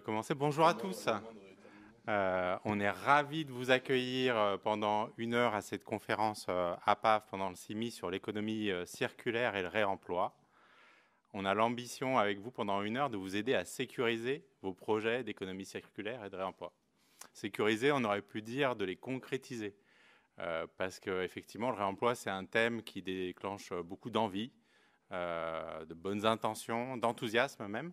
commencer. Bonjour à tous. Euh, on est ravis de vous accueillir euh, pendant une heure à cette conférence euh, APAF pendant le CIMI sur l'économie circulaire et le réemploi. On a l'ambition avec vous pendant une heure de vous aider à sécuriser vos projets d'économie circulaire et de réemploi. Sécuriser, on aurait pu dire de les concrétiser. parce qu'effectivement, le réemploi, c'est un thème qui déclenche beaucoup d'envie, de bonnes intentions, d'enthousiasme même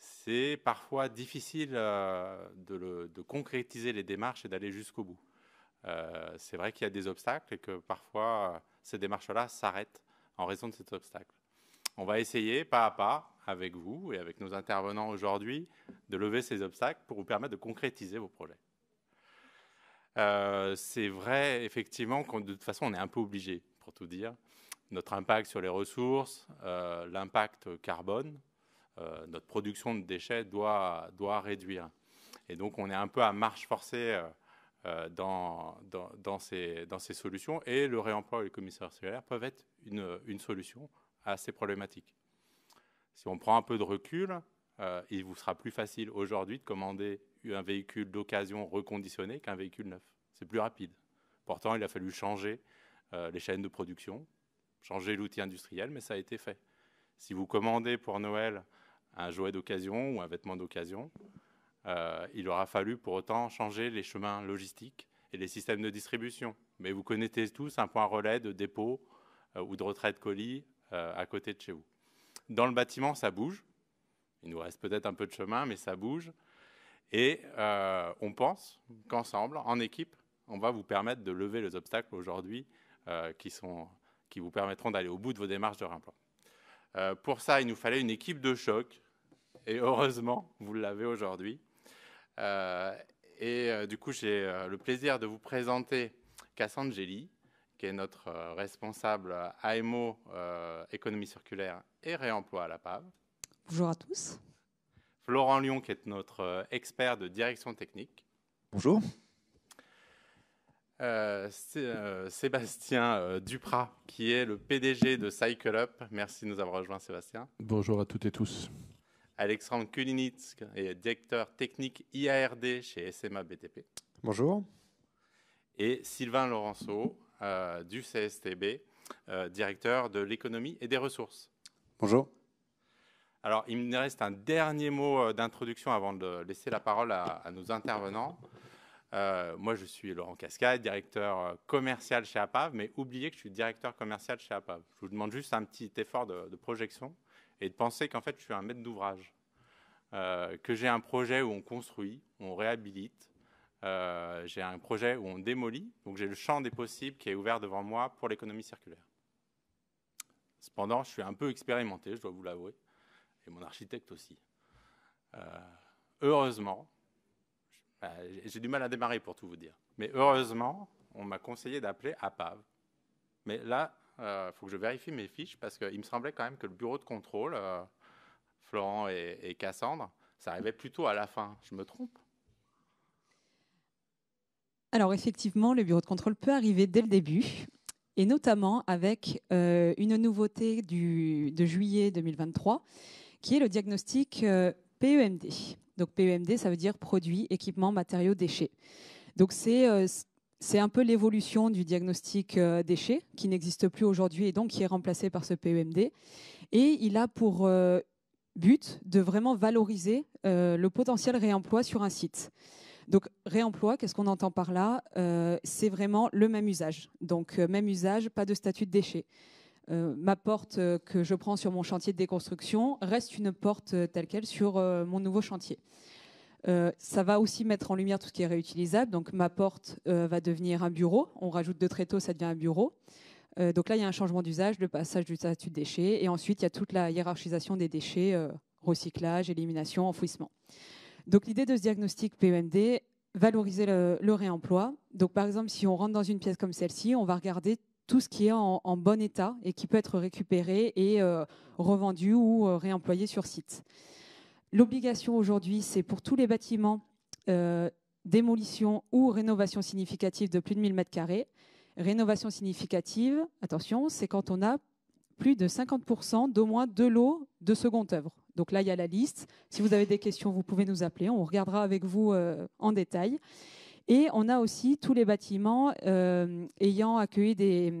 c'est parfois difficile euh, de, concrétiser les démarches et d'aller jusqu'au bout. Euh, c'est vrai qu'il y a des obstacles et que parfois euh, ces démarches-là s'arrêtent en raison de cet obstacle. On va essayer pas à pas, avec vous et avec nos intervenants aujourd'hui, de lever ces obstacles pour vous permettre de concrétiser vos projets. c'est vrai, effectivement, que de toute façon, on est un peu obligé, pour tout dire. Notre impact sur les ressources, l'impact carbone, euh, notre production de déchets doit, doit réduire. Et donc, on est un peu à marche forcée euh, euh, dans, dans, ces, dans ces solutions. Et le réemploi et le commissaire cellulaire peuvent être une, une, solution à ces problématiques. Si on prend un peu de recul, il vous sera plus facile aujourd'hui de commander un véhicule d'occasion reconditionné qu'un véhicule neuf. C'est plus rapide. Pourtant, il a fallu changer les chaînes de production, changer l'outil industriel, mais ça a été fait. Si vous commandez pour Noël un jouet d'occasion ou un vêtement d'occasion. Euh, il aura fallu pour autant changer les chemins logistiques et les systèmes de distribution. Mais vous connaissez tous un point relais de dépôt euh, ou de retrait de colis euh, à côté de chez vous. Dans le bâtiment, ça bouge. Il nous reste peut-être un peu de chemin, mais ça bouge. Et on pense qu'ensemble, en équipe, on va vous permettre de lever les obstacles aujourd'hui qui, qui, vous permettront d'aller au bout de vos démarches de réemploi. pour ça, il nous fallait une équipe de choc et heureusement, vous l'avez aujourd'hui. Euh, et euh, du coup, j'ai euh, le plaisir de vous présenter Cassangeli, qui est notre responsable AMO économie circulaire et réemploi à la PAV. Bonjour à tous. Florent Lyon, qui est notre expert de direction technique. Bonjour. Sébastien Duprat, qui est le PDG de Cycle Up. Merci de nous avoir rejoints, Sébastien. Bonjour à toutes et tous. Alexandre Kulinitsk directeur technique IARD chez SMA BTP. Bonjour. Et Sylvain Laurenceau euh, du CSTB, euh, directeur de l'économie et des ressources. Bonjour. Alors, il me reste un dernier mot euh, d'introduction avant de laisser la parole à, nos intervenants. moi, je suis Laurent Cascade, directeur commercial chez APAV, mais oubliez que je suis directeur commercial chez APAV. Je vous demande juste un petit effort de projection et de penser qu'en fait, je suis un maître d'ouvrage, euh, que j'ai un projet où on construit, on réhabilite, euh, j'ai un projet où on démolit, donc j'ai le champ des possibles qui est ouvert devant moi pour l'économie circulaire. Cependant, je suis un peu expérimenté, je dois vous l'avouer, et mon architecte aussi. Euh, heureusement, bah, j'ai du mal à démarrer pour tout vous dire, mais heureusement, on m'a conseillé d'appeler APAV. Mais là, il euh, faut que je vérifie mes fiches parce qu'il me semblait quand même que le bureau de contrôle, euh, Florent et, Cassandre, ça arrivait plutôt à la fin. Je me trompe alors effectivement, le bureau de contrôle peut arriver dès le début, et notamment avec euh, une nouveauté de juillet 2023, qui est le diagnostic PEMD. Donc PEMD, ça veut dire produit, équipements, matériaux, déchets. Donc c'est c'est un peu l'évolution du diagnostic euh, déchet qui n'existe plus aujourd'hui et donc qui est remplacé par ce PEMD. Et il a pour euh, but de vraiment valoriser euh, le potentiel réemploi sur un site. Donc réemploi, qu'est-ce qu'on entend par là C'est vraiment le même usage. Donc même usage, pas de statut de déchet. ma porte que je prends sur mon chantier de déconstruction reste une porte telle qu'elle sur mon nouveau chantier. Euh, ça va aussi mettre en lumière tout ce qui est réutilisable. Donc ma porte euh, va devenir un bureau. On rajoute deux tréteaux, ça devient un bureau. Euh, donc là, il y a un changement d'usage, le passage du statut de déchet. Et ensuite, il y a toute la hiérarchisation des déchets, recyclage, élimination, enfouissement. Donc l'idée de ce diagnostic PMD, e valoriser le, réemploi. Donc par exemple, si on rentre dans une pièce comme celle-ci, on va regarder tout ce qui est en, bon état et qui peut être récupéré et revendu ou réemployé sur site. L'obligation aujourd'hui, c'est pour tous les bâtiments euh, démolition ou rénovation significative de plus de 1000 m2. Rénovation significative, attention, c'est quand on a plus de 50% d'au moins de l'eau de seconde œuvre. Donc là, il y a la liste. Si vous avez des questions, vous pouvez nous appeler. On regardera avec vous euh, en détail. Et on a aussi tous les bâtiments euh, ayant accueilli des,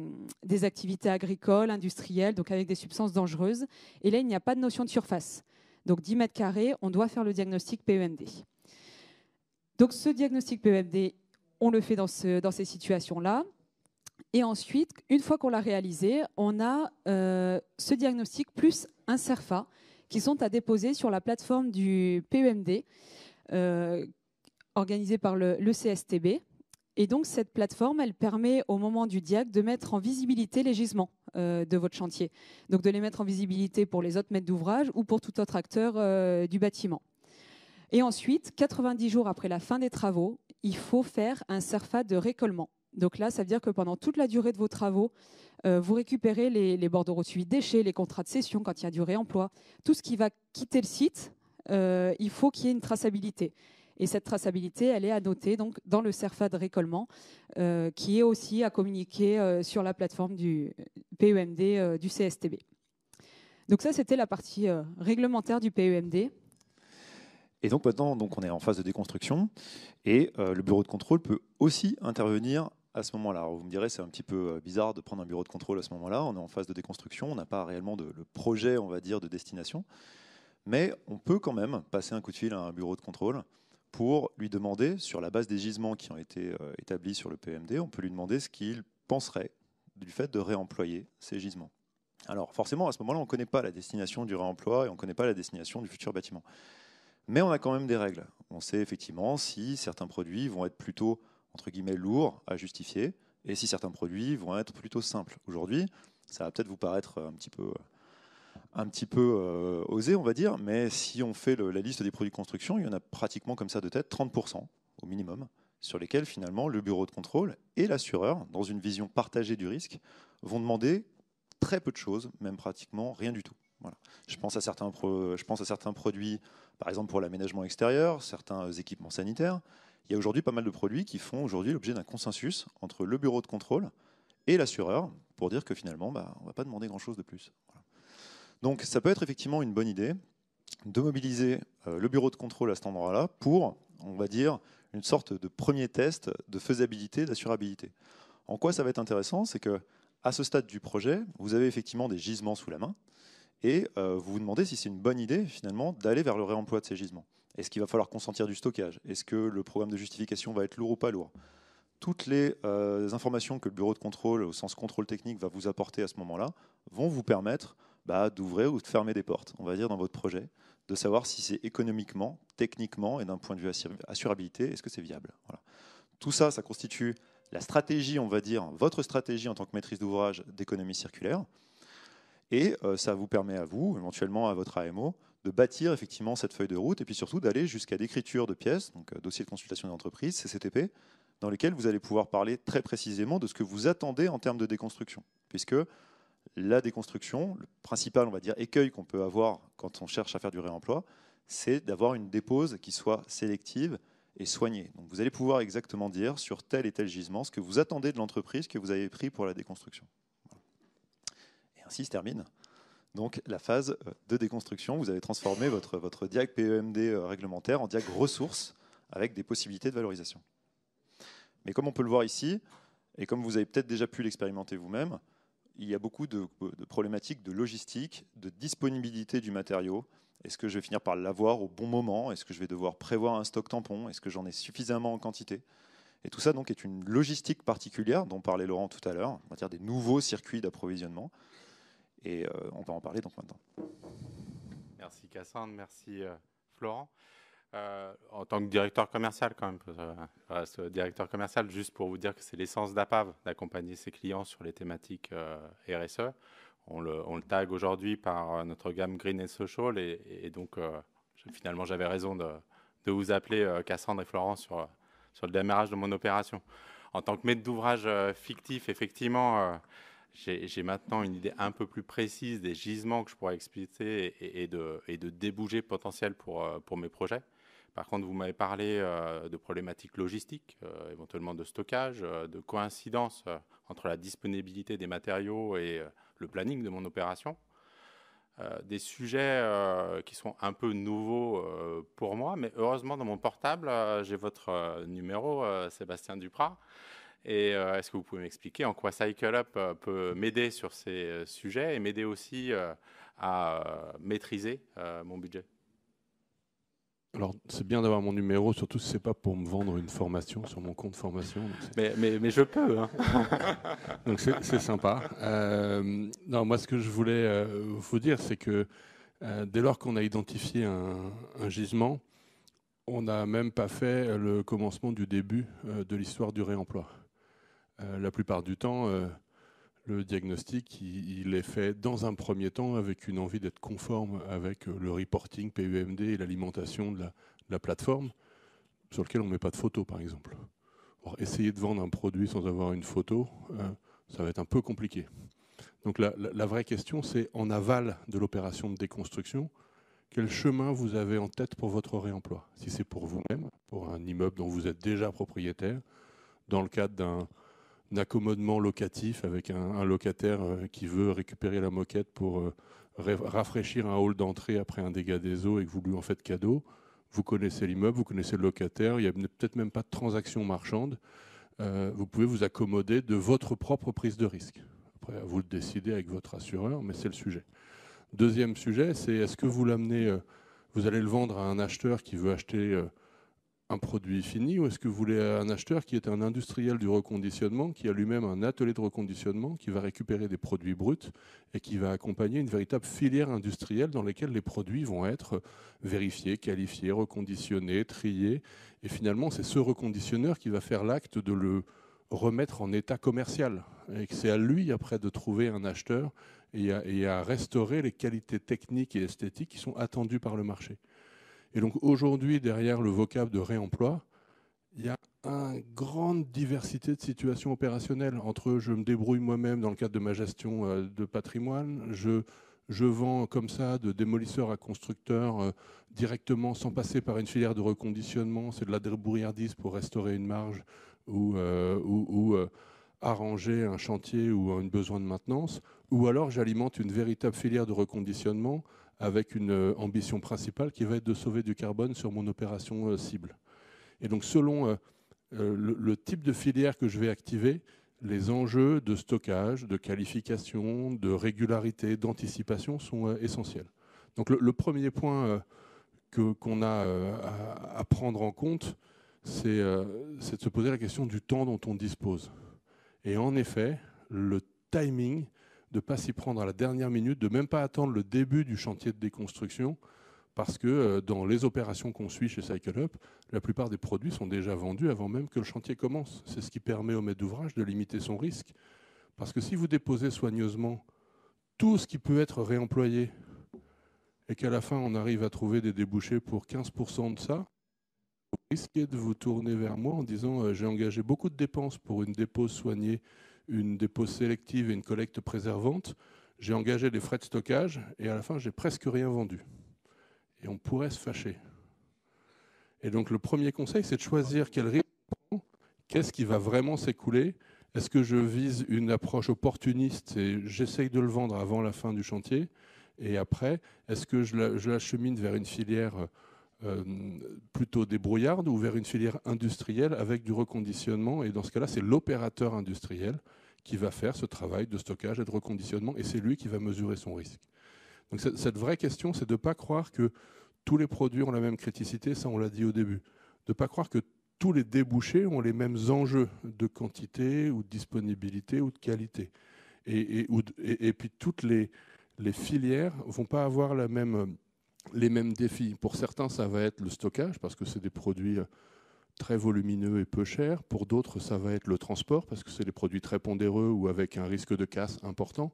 activités agricoles, industrielles, donc avec des substances dangereuses. Et là, il n'y a pas de notion de surface. Donc 10 mètres carrés, on doit faire le diagnostic PEMD. Donc ce diagnostic PEMD, on le fait dans, ces situations-là. Et ensuite, une fois qu'on l'a réalisé, on a euh, ce diagnostic plus un CERFA qui sont à déposer sur la plateforme du PEMD euh, organisée par le, le, CSTB. Et donc cette plateforme, elle permet au moment du diag de mettre en visibilité les gisements. Euh, de votre chantier. Donc de les mettre en visibilité pour les autres maîtres d'ouvrage ou pour tout autre acteur euh, du bâtiment. Et ensuite, 90 jours après la fin des travaux, il faut faire un SERFA de récollement. Donc là, ça veut dire que pendant toute la durée de vos travaux, euh, vous récupérez les, les bordereaux de déchets, les contrats de cession quand il y a du réemploi, tout ce qui va quitter le site, il faut qu'il y ait une traçabilité. Et cette traçabilité, elle est annotée donc, dans le CERFA de récollement, euh, qui est aussi à communiquer euh, sur la plateforme du euh, PEMD du CSTB. Donc ça, c'était la partie réglementaire du PEMD. Et donc maintenant, donc, on est en phase de déconstruction, et le bureau de contrôle peut aussi intervenir à ce moment-là. Vous me direz, c'est un petit peu bizarre de prendre un bureau de contrôle à ce moment-là. On est en phase de déconstruction, on n'a pas réellement de le projet, on va dire, de destination. Mais on peut quand même passer un coup de fil à un bureau de contrôle pour lui demander, sur la base des gisements qui ont été euh, établis sur le PMD, on peut lui demander ce qu'il penserait du fait de réemployer ces gisements. Alors forcément, à ce moment-là, on ne connaît pas la destination du réemploi et on ne connaît pas la destination du futur bâtiment. Mais on a quand même des règles. On sait effectivement si certains produits vont être plutôt, entre guillemets, lourds à justifier et si certains produits vont être plutôt simples. Aujourd'hui, ça va peut-être vous paraître un petit peu euh, un petit peu euh, osé, on va dire, mais si on fait la liste des produits de construction, il y en a pratiquement comme ça de tête, 30% au minimum, sur lesquels finalement le bureau de contrôle et l'assureur, dans une vision partagée du risque, vont demander très peu de choses, même pratiquement rien du tout. Voilà. Je, pense à certains produits, par exemple pour l'aménagement extérieur, certains équipements sanitaires. Il y a aujourd'hui pas mal de produits qui font aujourd'hui l'objet d'un consensus entre le bureau de contrôle et l'assureur pour dire que finalement, bah, on ne va pas demander grand-chose de plus. Donc ça peut être effectivement une bonne idée de mobiliser euh, le bureau de contrôle à cet endroit-là pour, on va dire, une sorte de premier test de faisabilité, d'assurabilité. En quoi ça va être intéressant C'est que à ce stade du projet, vous avez effectivement des gisements sous la main et euh, vous vous demandez si c'est une bonne idée finalement d'aller vers le réemploi de ces gisements. Est-ce qu'il va falloir consentir du stockage Est-ce que le programme de justification va être lourd ou pas lourd Toutes les euh, informations que le bureau de contrôle, au sens contrôle technique, va vous apporter à ce moment-là vont vous permettre bah, d'ouvrir ou de fermer des portes, on va dire, dans votre projet, de savoir si c'est économiquement, techniquement et d'un point de vue assurabilité, est-ce que c'est viable. Tout ça, ça constitue la stratégie, on va dire, votre stratégie en tant que maîtrise d'ouvrage d'économie circulaire. Et euh, ça vous permet à vous, éventuellement à votre AMO, de bâtir effectivement cette feuille de route et puis surtout d'aller jusqu'à l'écriture de pièces, donc euh, dossier de consultation d'entreprise, CCTP, dans lesquels vous allez pouvoir parler très précisément de ce que vous attendez en termes de déconstruction. Puisque la déconstruction, le principal, on va dire, écueil qu'on peut avoir quand on cherche à faire du réemploi, c'est d'avoir une dépose qui soit sélective et soignée. Donc vous allez pouvoir exactement dire sur tel et tel gisement ce que vous attendez de l'entreprise que vous avez pris pour la déconstruction. Et ainsi se termine donc la phase euh, de déconstruction. Vous avez transformé votre, votre diag PEMD euh, réglementaire en diag ressources avec des possibilités de valorisation. Mais comme on peut le voir ici, et comme vous avez peut-être déjà pu l'expérimenter vous-même, il y a beaucoup de, problématiques de logistique, de disponibilité du matériau. Est-ce que je vais finir par l'avoir au bon moment Est-ce que je vais devoir prévoir un stock tampon Est-ce que j'en ai suffisamment en quantité Et tout ça donc est une logistique particulière dont parlait Laurent tout à l'heure, en matière des nouveaux circuits d'approvisionnement. Et euh, on va en parler donc maintenant. Merci Cassandre, merci euh, Florent. Euh, en tant que directeur commercial, quand même, directeur commercial, juste pour vous dire que c'est l'essence d'APAV d'accompagner ses clients sur les thématiques euh, RSE. On le, tag aujourd'hui par euh, notre gamme Green and Social, et, donc finalement j'avais raison de, vous appeler Cassandre et Florent sur, le démarrage de mon opération. En tant que maître d'ouvrage fictif, effectivement, j'ai maintenant une idée un peu plus précise des gisements que je pourrais exploiter et, de, et de potentiel pour mes projets. Par contre, vous m'avez parlé euh, de problématiques logistiques, euh, éventuellement de stockage, euh, de coïncidence entre la disponibilité des matériaux et le planning de mon opération. des sujets qui sont un peu nouveaux pour moi, mais heureusement dans mon portable, j'ai votre numéro, Sébastien Duprat. Et est-ce que vous pouvez m'expliquer en quoi CycleUp peut m'aider sur ces sujets et m'aider aussi à maîtriser mon budget alors, c'est bien d'avoir mon numéro, surtout si ce n'est pas pour me vendre une formation sur mon compte formation. Mais, mais, mais, je peux. Hein. donc, c'est sympa. Euh, non, moi, ce que je voulais euh, vous dire, c'est que euh, dès lors qu'on a identifié un, un gisement, on n'a même pas fait le commencement du début de l'histoire du réemploi. la plupart du temps, le diagnostic, il, est fait dans un premier temps avec une envie d'être conforme avec euh, le reporting PUMD et l'alimentation de, la, plateforme, sur lequel on ne met pas de photo, par exemple. essayer de vendre un produit sans avoir une photo, euh, ça va être un peu compliqué. Donc la vraie question, c'est en aval de l'opération de déconstruction, quel chemin vous avez en tête pour votre réemploi Si c'est pour vous-même, pour un immeuble dont vous êtes déjà propriétaire, dans le cadre d'un accommodement locatif avec un, locataire euh, qui veut récupérer la moquette pour euh, rafraîchir un hall d'entrée après un dégât des eaux et que vous lui en faites cadeau. Vous connaissez l'immeuble, vous connaissez le locataire, il n'y a peut-être même pas de transaction marchande. Euh, vous pouvez vous accommoder de votre propre prise de risque. Après, vous le décidez avec votre assureur, mais c'est le sujet. Deuxième sujet, c'est est-ce que vous l'amenez, vous allez le vendre à un acheteur qui veut acheter un produit fini ou est-ce que vous voulez un acheteur qui est un industriel du reconditionnement, qui a lui-même un atelier de reconditionnement, qui va récupérer des produits bruts et qui va accompagner une véritable filière industrielle dans laquelle les produits vont être vérifiés, qualifiés, reconditionnés, triés. Et finalement, c'est ce reconditionneur qui va faire l'acte de le remettre en état commercial. Et que c'est à lui, après, de trouver un acheteur et à, et à restaurer les qualités techniques et esthétiques qui sont attendues par le marché. Et donc aujourd'hui, derrière le vocable de réemploi, il y a une grande diversité de situations opérationnelles entre je me débrouille moi-même dans le cadre de ma gestion euh, de patrimoine, je, vends comme ça de démolisseur à constructeur euh, directement sans passer par une filière de reconditionnement, c'est de la débrouillardise pour restaurer une marge ou, euh, arranger un chantier ou un besoin de maintenance, ou alors j'alimente une véritable filière de reconditionnement avec une euh, ambition principale qui va être de sauver du carbone sur mon opération euh, cible. Et donc selon euh, le, type de filière que je vais activer, les enjeux de stockage, de qualification, de régularité, d'anticipation sont essentiels. Donc le, premier point qu'on a à, prendre en compte, c'est de se poser la question du temps dont on dispose. Et en effet, le timing de ne pas s'y prendre à la dernière minute, de même pas attendre le début du chantier de déconstruction, parce que euh, dans les opérations qu'on suit chez Cycle Up, la plupart des produits sont déjà vendus avant même que le chantier commence. C'est ce qui permet au maître d'ouvrage de limiter son risque. Parce que si vous déposez soigneusement tout ce qui peut être réemployé et qu'à la fin on arrive à trouver des débouchés pour 15% de ça, vous risquez de vous tourner vers moi en disant euh, j'ai engagé beaucoup de dépenses pour une dépose soignée une dépose sélective et une collecte préservante. J'ai engagé des frais de stockage et à la fin, j'ai presque rien vendu. Et on pourrait se fâcher. Et donc, le premier conseil, c'est de choisir quel risque qu'est-ce qui va vraiment s'écouler. Est-ce que je vise une approche opportuniste et j'essaye de le vendre avant la fin du chantier Et après, est-ce que je l'achemine vers une filière euh, plutôt débrouillarde ou vers une filière industrielle avec du reconditionnement Et dans ce cas-là, c'est l'opérateur industriel qui va faire ce travail de stockage et de reconditionnement, et c'est lui qui va mesurer son risque. Donc cette vraie question, c'est de ne pas croire que tous les produits ont la même criticité, ça on l'a dit au début, de ne pas croire que tous les débouchés ont les mêmes enjeux de quantité ou de disponibilité ou de qualité. Et, puis toutes les, filières ne vont pas avoir les mêmes défis. Pour certains, ça va être le stockage, parce que c'est des produits très volumineux et peu cher. Pour d'autres, ça va être le transport, parce que c'est des produits très pondéreux ou avec un risque de casse important.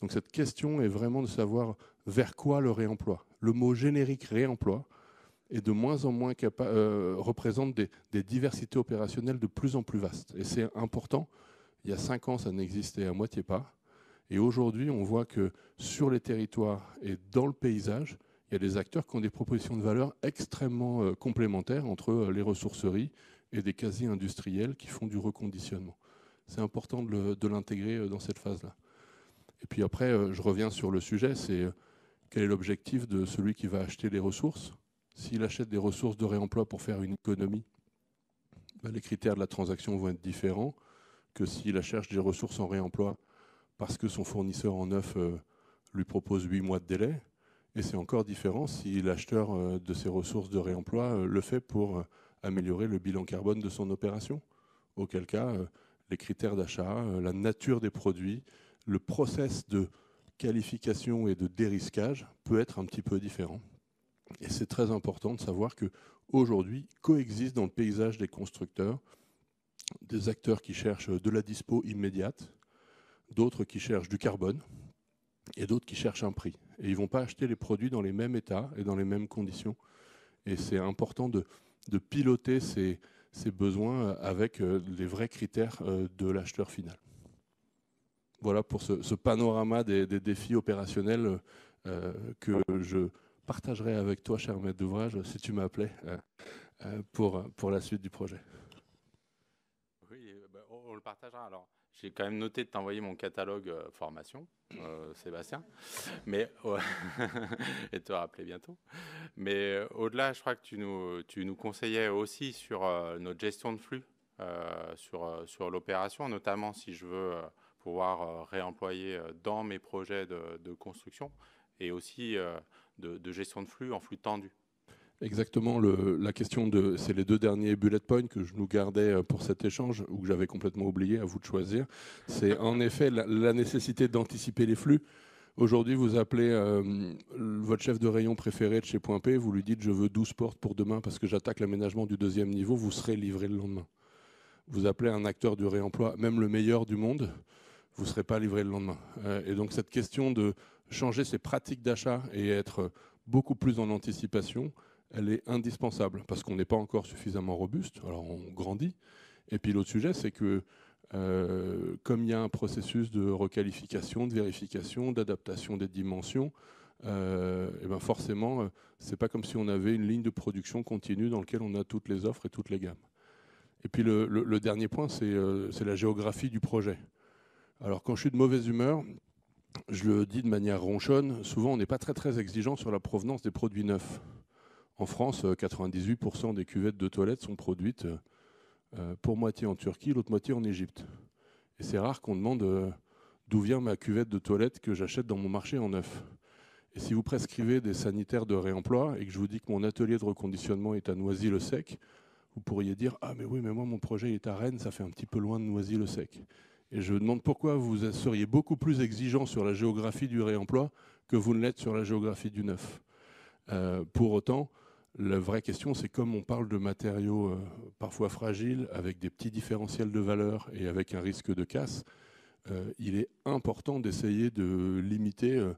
Donc cette question est vraiment de savoir vers quoi le réemploi. Le mot générique réemploi est de moins en moins euh, représente des, des, diversités opérationnelles de plus en plus vastes. Et c'est important. Il y a cinq ans, ça n'existait à moitié pas. Et aujourd'hui, on voit que sur les territoires et dans le paysage, il y a des acteurs qui ont des propositions de valeur extrêmement euh, complémentaires entre euh, les ressourceries et des quasi-industriels qui font du reconditionnement. C'est important de l'intégrer euh, dans cette phase-là. Et puis après, je reviens sur le sujet, c'est quel est l'objectif de celui qui va acheter les ressources S'il achète des ressources de réemploi pour faire une économie, ben, les critères de la transaction vont être différents que s'il cherche des ressources en réemploi parce que son fournisseur en neuf lui propose 8 mois de délai. Et c'est encore différent si l'acheteur euh, de ces ressources de réemploi euh, le fait pour euh, améliorer le bilan carbone de son opération, auquel cas les critères d'achat, la nature des produits, le process de qualification et de dérisquage peut être un petit peu différent. Et c'est très important de savoir que aujourd'hui coexistent dans le paysage des constructeurs des acteurs qui cherchent de la dispo immédiate, d'autres qui cherchent du carbone, il y a d'autres qui cherchent un prix. Et ils ne vont pas acheter les produits dans les mêmes états et dans les mêmes conditions. Et c'est important de, piloter ces, besoins euh, avec euh, les vrais critères euh, de l'acheteur final. Voilà pour ce, panorama des, défis opérationnels que je partagerai avec toi, cher maître d'ouvrage, si tu m'appelais, pour, pour la suite du projet. Oui, bah, on le partagera. Alors, j'ai quand même noté de t'envoyer mon catalogue euh, formation, euh, Sébastien, mais de et te rappeler bientôt. Mais euh, au-delà, je crois que tu nous, tu nous conseillais aussi sur notre gestion de flux, sur, sur l'opération, notamment si je veux pouvoir réemployer dans mes projets de, de construction et aussi de, gestion de flux en flux tendu. Exactement, la question de, c'est les deux derniers bullet points que je nous gardais euh, pour cet échange ou que j'avais complètement oublié, à vous de choisir. C'est en effet la, nécessité d'anticiper les flux. Aujourd'hui, vous appelez euh, votre chef de rayon préféré de chez Point P, vous lui dites je veux 12 portes pour demain parce que j'attaque l'aménagement du deuxième niveau, vous serez livré le lendemain. Vous appelez un acteur du réemploi, même le meilleur du monde, vous ne serez pas livré le lendemain. Euh, et donc cette question de changer ses pratiques d'achat et être beaucoup plus en anticipation, elle est indispensable parce qu'on n'est pas encore suffisamment robuste, alors on grandit. Et puis l'autre sujet, c'est que euh, comme il y a un processus de requalification, de vérification, d'adaptation des dimensions, euh, et eh ben forcément, euh, c'est pas comme si on avait une ligne de production continue dans laquelle on a toutes les offres et toutes les gammes. Et puis le, dernier point, euh, c'est la géographie du projet. Alors quand je suis de mauvaise humeur, je le dis de manière ronchonne, souvent on n'est pas très très exigeant sur la provenance des produits neufs. En France, 98% euh, des cuvettes de toilettes sont produites euh, euh, pour moitié en Turquie, l'autre moitié en Égypte. Et c'est rare qu'on demande d'où vient ma cuvette de toilette que j'achète dans mon marché en neuf. Et si vous prescrivez des sanitaires de réemploi et que je vous dis que mon atelier de reconditionnement est à Noisy-le-Sec, vous pourriez dire Ah, mais oui, mais moi, mon projet est à Rennes, ça fait un petit peu loin de Noisy-le-Sec. Et je me demande pourquoi vous seriez beaucoup plus exigeant sur la géographie du réemploi que vous ne l'êtes sur la géographie du neuf. pour autant, la vraie question, c'est comme on parle de matériaux euh, parfois fragiles, avec des petits différentiels de valeur et avec un risque de casse, euh, il est important d'essayer de limiter euh,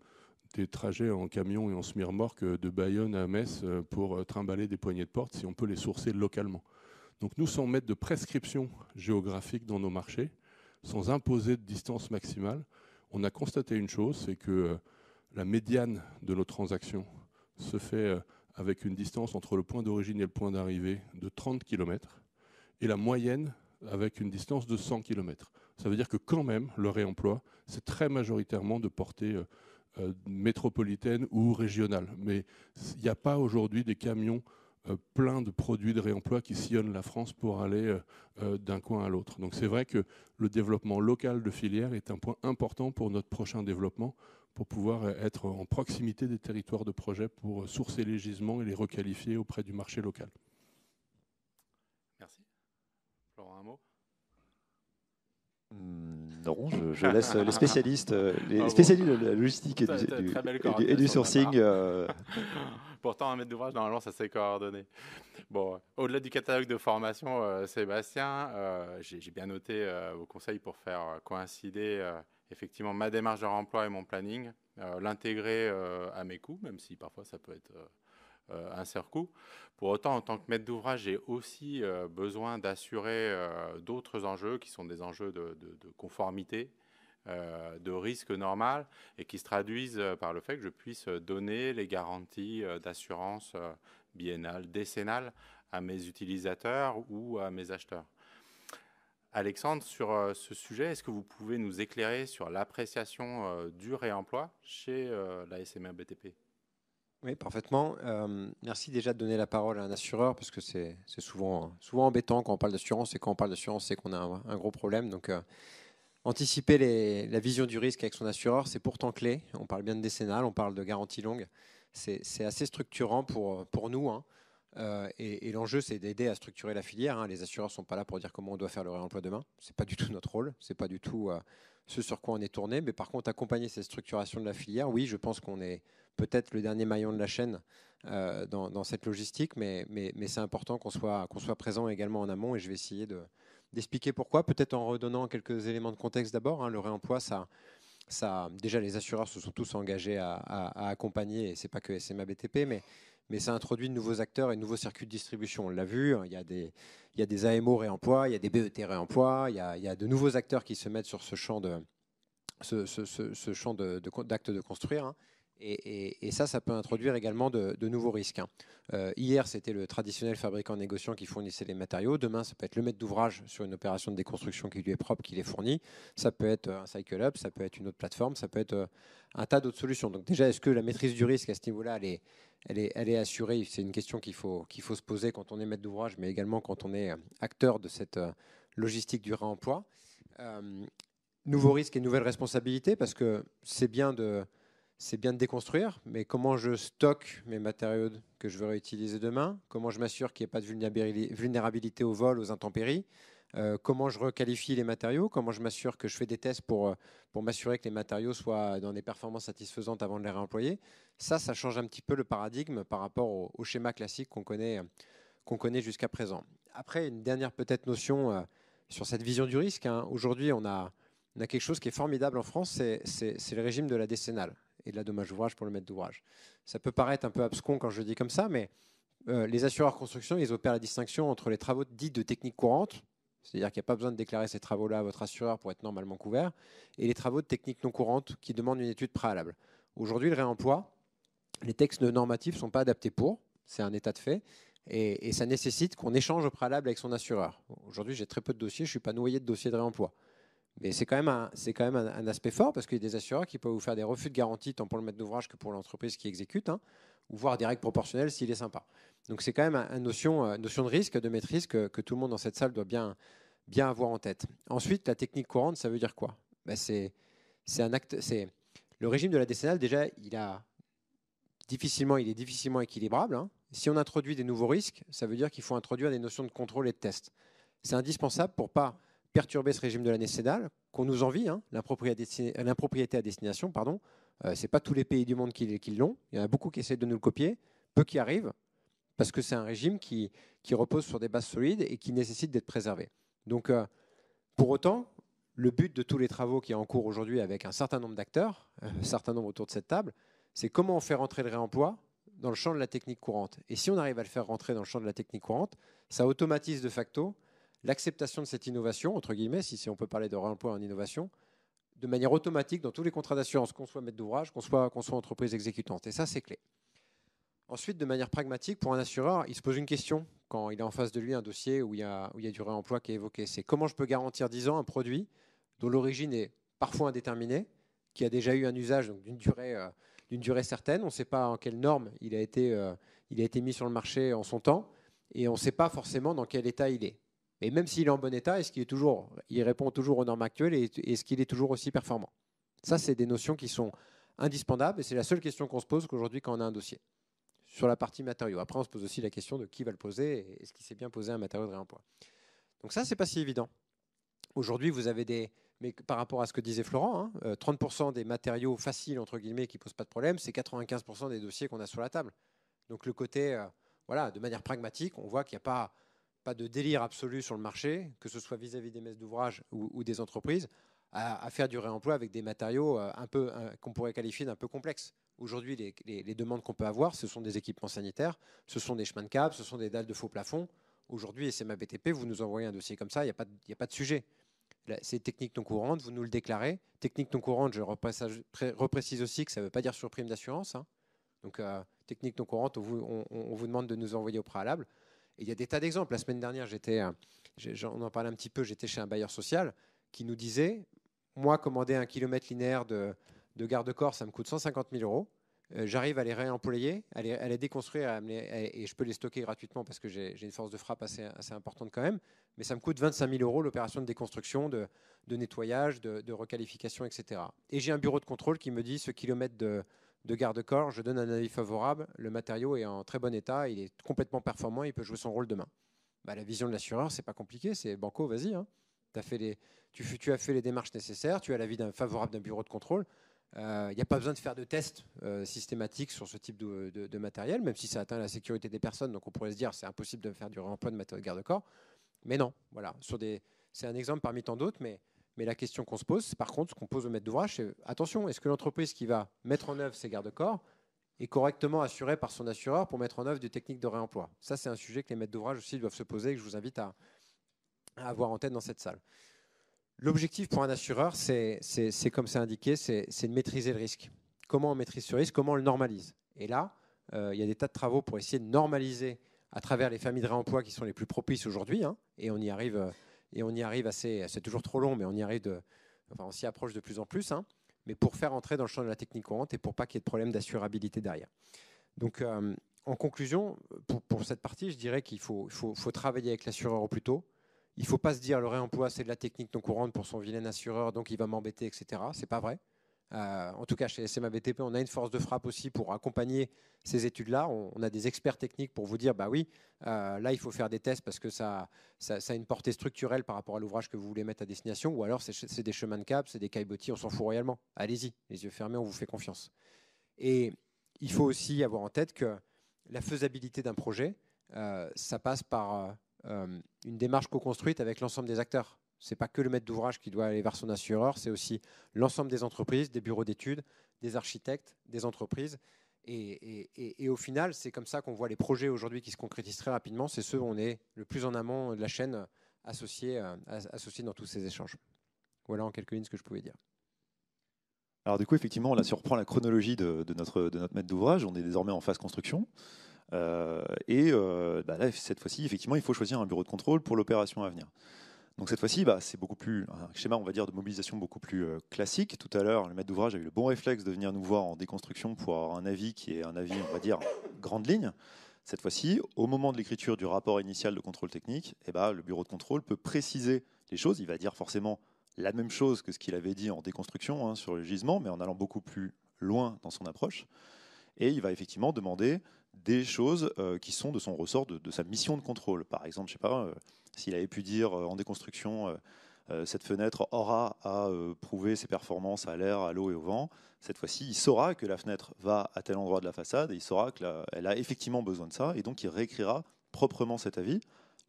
des trajets en camion et en semi-remorque de Bayonne à Metz pour trimballer des poignées de porte si on peut les sourcer localement. Donc nous, sans mettre de prescription géographique dans nos marchés, sans imposer de distance maximale, on a constaté une chose, c'est que la médiane de nos transactions se fait avec une distance entre le point d'origine et le point d'arrivée de 30 km, et la moyenne avec une distance de 100 km. Ça veut dire que quand même, le réemploi, c'est très majoritairement de portée euh, euh, métropolitaine ou régionale. Mais il n'y a pas aujourd'hui des camions euh, pleins de produits de réemploi qui sillonnent la France pour aller d'un coin à l'autre. Donc c'est vrai que le développement local de filières est un point important pour notre prochain développement, pour pouvoir euh, être en proximité des territoires de projet pour euh, sourcer les gisements et les requalifier auprès du marché local. Merci. Florent, un mot hmm, non, je, laisse les spécialistes, euh, les ah spécialistes de la logistique et, du, et du, sourcing. Pourtant, un maître d'ouvrage, normalement, ça s'est coordonné. Bon, au-delà du catalogue de formation, Sébastien, j'ai bien noté vos conseils pour faire coïncider effectivement ma démarche de remploi et mon planning, euh, l'intégrer euh, à mes coûts, même si parfois ça peut être euh, un surcoût. Pour autant, en tant que maître d'ouvrage, j'ai aussi besoin d'assurer d'autres enjeux qui sont des enjeux de, de conformité, de risque normal et qui se traduisent par le fait que je puisse donner les garanties d'assurance biennale, décennale à mes utilisateurs ou à mes acheteurs. Alexandre, sur euh, ce sujet, est-ce que vous pouvez nous éclairer sur l'appréciation euh, du réemploi chez euh, la SMA BTP oui, parfaitement. merci déjà de donner la parole à un assureur, parce que c'est souvent, souvent embêtant quand on parle d'assurance, et quand on parle d'assurance, c'est qu'on a un, gros problème. Donc, anticiper la vision du risque avec son assureur, c'est pourtant clé. On parle bien de décennale, on parle de garantie longue. C'est assez structurant pour, pour nous. Hein. Euh, et, l'enjeu, c'est d'aider à structurer la filière. Hein. Les assureurs ne sont pas là pour dire comment on doit faire le réemploi demain. Ce n'est pas du tout notre rôle. Ce n'est pas du tout euh, ce sur quoi on est tourné. Mais par contre, accompagner cette structuration de la filière, oui, je pense qu'on est peut-être le dernier maillon de la chaîne euh, dans, cette logistique. Mais, c'est important qu'on soit, soit présent également en amont. Et je vais essayer d'expliquer pourquoi. Peut-être en redonnant quelques éléments de contexte d'abord. Hein. Le réemploi, ça. déjà, les assureurs se sont tous engagés à, accompagner, et ce n'est pas que SMA BTP, mais mais ça introduit de nouveaux acteurs et de nouveaux circuits de distribution. On l'a vu, hein, il y, a des, AMO réemploi, il y a des BET réemploi, il y a, de nouveaux acteurs qui se mettent sur ce champ ce, d'actes de, construire. Hein. Et, ça, ça peut introduire également de, nouveaux risques. Hein. Euh, hier, c'était le traditionnel fabricant négociant qui fournissait les matériaux. Demain, ça peut être le maître d'ouvrage sur une opération de déconstruction qui lui est propre, qui les fournit. Ça peut être euh, un cycle up, ça peut être une autre plateforme, ça peut être euh, un tas d'autres solutions. Donc déjà, est-ce que la maîtrise du risque à ce niveau-là, elle est, assurée C'est une question qu'il faut, se poser quand on est maître d'ouvrage, mais également quand on est acteur de cette logistique du réemploi. nouveaux risques et nouvelles responsabilités, parce que c'est bien de c'est bien de déconstruire, mais comment je stocke mes matériaux que je veux réutiliser demain Comment je m'assure qu'il n'y ait pas de vulnérabilité au vol, aux intempéries euh, Comment je requalifie les matériaux Comment je m'assure que je fais des tests euh, pour, m'assurer que les matériaux soient dans des performances satisfaisantes avant de les réemployer Ça, ça change un petit peu le paradigme par rapport au, schéma classique qu'on connaît, jusqu'à présent. Après, une dernière peut-être notion euh, sur cette vision du risque. Hein. Aujourd'hui, on a, on a quelque chose qui est formidable en France, c'est le régime de la décennale et de la dommage ouvrage pour le maître d'ouvrage. Ça peut paraître un peu abscon quand je le dis comme ça, mais euh, les assureurs construction, ils opèrent la distinction entre les travaux dits de technique courante, c'est-à-dire qu'il n'y a pas besoin de déclarer ces travaux-là à votre assureur pour être normalement couvert, et les travaux de technique non courante qui demandent une étude préalable. Aujourd'hui, le réemploi, les textes normatifs ne sont pas adaptés pour, c'est un état de fait, et, et ça nécessite qu'on échange au préalable avec son assureur. Aujourd'hui, j'ai très peu de dossiers, je ne suis pas noyé de dossiers de réemploi. Mais c'est quand même, un, quand même un, aspect fort parce qu'il y a des assureurs qui peuvent vous faire des refus de garantie tant pour le maître d'ouvrage que pour l'entreprise qui exécute, hein, ou voir des règles proportionnelles s'il est sympa. Donc c'est quand même une euh, notion, de risque, de maîtrise que, tout le monde dans cette salle doit bien, bien avoir en tête. Ensuite, la technique courante, ça veut dire quoi ben C'est un acte. c'est Le régime de la décennale, déjà, il, a difficilement, il est difficilement équilibrable. Hein. Si on introduit des nouveaux risques, ça veut dire qu'il faut introduire des notions de contrôle et de test. C'est indispensable pour pas perturber ce régime de l'année cédale, qu'on nous envie, hein, l'impropriété à destination, pardon. Euh, c'est ce n'est pas tous les pays du monde qui, l'ont. Il y en a beaucoup qui essaient de nous le copier, peu qui arrivent, parce que c'est un régime qui, repose sur des bases solides et qui nécessite d'être préservé. Donc, euh, pour autant, le but de tous les travaux qui est en cours aujourd'hui avec un certain nombre d'acteurs, un certain nombre autour de cette table, c'est comment on fait rentrer le réemploi dans le champ de la technique courante. Et si on arrive à le faire rentrer dans le champ de la technique courante, ça automatise de facto l'acceptation de cette innovation, entre guillemets, si on peut parler de réemploi en innovation, de manière automatique dans tous les contrats d'assurance, qu'on soit maître d'ouvrage, qu'on soit, entreprise exécutante. Et ça, c'est clé. Ensuite, de manière pragmatique, pour un assureur, il se pose une question quand il a en face de lui un dossier où il y a, du réemploi qui est évoqué. C'est comment je peux garantir 10 ans un produit dont l'origine est parfois indéterminée, qui a déjà eu un usage euh, d'une durée, certaine. On ne sait pas en quelle norme euh, il a été mis sur le marché en son temps et on ne sait pas forcément dans quel état il est. Mais même s'il est en bon état, est-ce qu'il est toujours, il répond toujours aux normes actuelles et est-ce qu'il est toujours aussi performant Ça, c'est des notions qui sont indispensables et c'est la seule question qu'on se pose aujourd'hui quand on a un dossier sur la partie matériaux. Après, on se pose aussi la question de qui va le poser et est-ce qu'il s'est bien posé un matériau de réemploi. Donc ça, c'est pas si évident. Aujourd'hui, vous avez des, mais par rapport à ce que disait Florent, 30% hein, euh, des matériaux faciles, entre guillemets, qui ne posent pas de problème, c'est 95% des dossiers qu'on a sur la table. Donc le côté, euh, voilà, de manière pragmatique, on voit qu'il n'y a pas pas de délire absolu sur le marché, que ce soit vis-à-vis des messes d'ouvrage ou, des entreprises, à, faire du réemploi avec des matériaux euh, un peu qu'on pourrait qualifier d'un peu complexes. Aujourd'hui, les, demandes qu'on peut avoir, ce sont des équipements sanitaires, ce sont des chemins de câbles, ce sont des dalles de faux plafond. Aujourd'hui, et c'est ma BTP, vous nous envoyez un dossier comme ça, il n'y a, pas de, sujet. C'est technique non courante, vous nous le déclarez. Technique non courante, je reprécise aussi que ça ne veut pas dire surprime d'assurance. Hein. Donc, euh, technique non courante, on vous demande de nous envoyer au préalable il y a des tas d'exemples. La semaine dernière, j'étais, euh, on en parlait un petit peu, j'étais chez un bailleur social qui nous disait, moi, commander un kilomètre linéaire de, garde-corps, ça me coûte 150 000 euros. Euh, j'arrive à les réemployer, à les, déconstruire, et je peux les stocker gratuitement parce que j'ai une force de frappe assez, importante quand même. Mais ça me coûte 25 000 euros l'opération de déconstruction, de, nettoyage, de, requalification, etc. Et j'ai un bureau de contrôle qui me dit ce kilomètre de, de garde-corps, je donne un avis favorable, le matériau est en très bon état, il est complètement performant, il peut jouer son rôle demain. Bah, la vision de l'assureur, c'est pas compliqué, c'est banco, vas-y. Hein. As fait les, tu, as fait les démarches nécessaires, tu as l'avis favorable d'un bureau de contrôle. Il euh, n'y a pas besoin de faire de tests euh, systématiques sur ce type de, matériel, même si ça atteint la sécurité des personnes, donc on pourrait se dire c'est impossible de faire du réemploi de matériel de garde-corps. Mais non, voilà, c'est un exemple parmi tant d'autres, mais mais la question qu'on se pose, c'est par contre ce qu'on pose au maître d'ouvrage, c'est attention, est-ce que l'entreprise qui va mettre en œuvre ces garde-corps est correctement assurée par son assureur pour mettre en œuvre des techniques de réemploi Ça, c'est un sujet que les maîtres d'ouvrage aussi doivent se poser et que je vous invite à, avoir en tête dans cette salle. L'objectif pour un assureur, c'est comme c'est indiqué, c'est de maîtriser le risque. Comment on maîtrise ce risque Comment on le normalise Et là, euh, il y a des tas de travaux pour essayer de normaliser à travers les familles de réemploi qui sont les plus propices aujourd'hui, hein, et on y arrive euh, et on y arrive assez. C'est toujours trop long, mais on y arrive Enfin, on s'y approche de plus en plus. Hein. mais pour faire entrer dans le champ de la technique courante et pour pas qu'il y ait de problème d'assurabilité derrière. Donc, euh, en conclusion, pour, cette partie, je dirais qu'il faut, faut, travailler avec l'assureur au plus tôt. Il faut pas se dire le réemploi, c'est de la technique non courante pour son vilain assureur, donc il va m'embêter, etc. C'est pas vrai. Euh, en tout cas, chez SMA BTP, on a une force de frappe aussi pour accompagner ces études-là. On, a des experts techniques pour vous dire, bah oui, euh, là, il faut faire des tests parce que ça, a une portée structurelle par rapport à l'ouvrage que vous voulez mettre à destination. Ou alors, c'est des chemins de cap, c'est des caillebotis, on s'en fout réellement Allez-y, les yeux fermés, on vous fait confiance. Et il faut aussi avoir en tête que la faisabilité d'un projet, euh, ça passe par une démarche co-construite avec l'ensemble des acteurs c'est pas que le maître d'ouvrage qui doit aller vers son assureur, c'est aussi l'ensemble des entreprises, des bureaux d'études, des architectes, des entreprises. Et, au final, c'est comme ça qu'on voit les projets aujourd'hui qui se concrétisent très rapidement. C'est ceux où on est le plus en amont de la chaîne associée euh, associé dans tous ces échanges. Voilà en quelques lignes ce que je pouvais dire. Alors du coup, effectivement, on a on surprend la chronologie de, notre, de notre maître d'ouvrage, on est désormais en phase construction. Euh, et euh, bah là, cette fois-ci, effectivement, il faut choisir un bureau de contrôle pour l'opération à venir. Donc cette fois-ci, bah, c'est beaucoup plus un schéma, on va dire, de mobilisation beaucoup plus euh, classique. Tout à l'heure, le maître d'ouvrage a eu le bon réflexe de venir nous voir en déconstruction pour avoir un avis qui est un avis, on va dire, grande ligne. Cette fois-ci, au moment de l'écriture du rapport initial de contrôle technique, eh bah, le bureau de contrôle peut préciser les choses. Il va dire forcément la même chose que ce qu'il avait dit en déconstruction hein, sur le gisement, mais en allant beaucoup plus loin dans son approche. Et il va effectivement demander des choses euh, qui sont de son ressort, de, sa mission de contrôle. Par exemple, je sais pas, euh, s'il avait pu dire euh, en déconstruction, euh, euh, cette fenêtre aura à prouver ses performances à l'air, à l'eau et au vent, cette fois-ci, il saura que la fenêtre va à tel endroit de la façade et il saura qu'elle a effectivement besoin de ça et donc il réécrira proprement cet avis.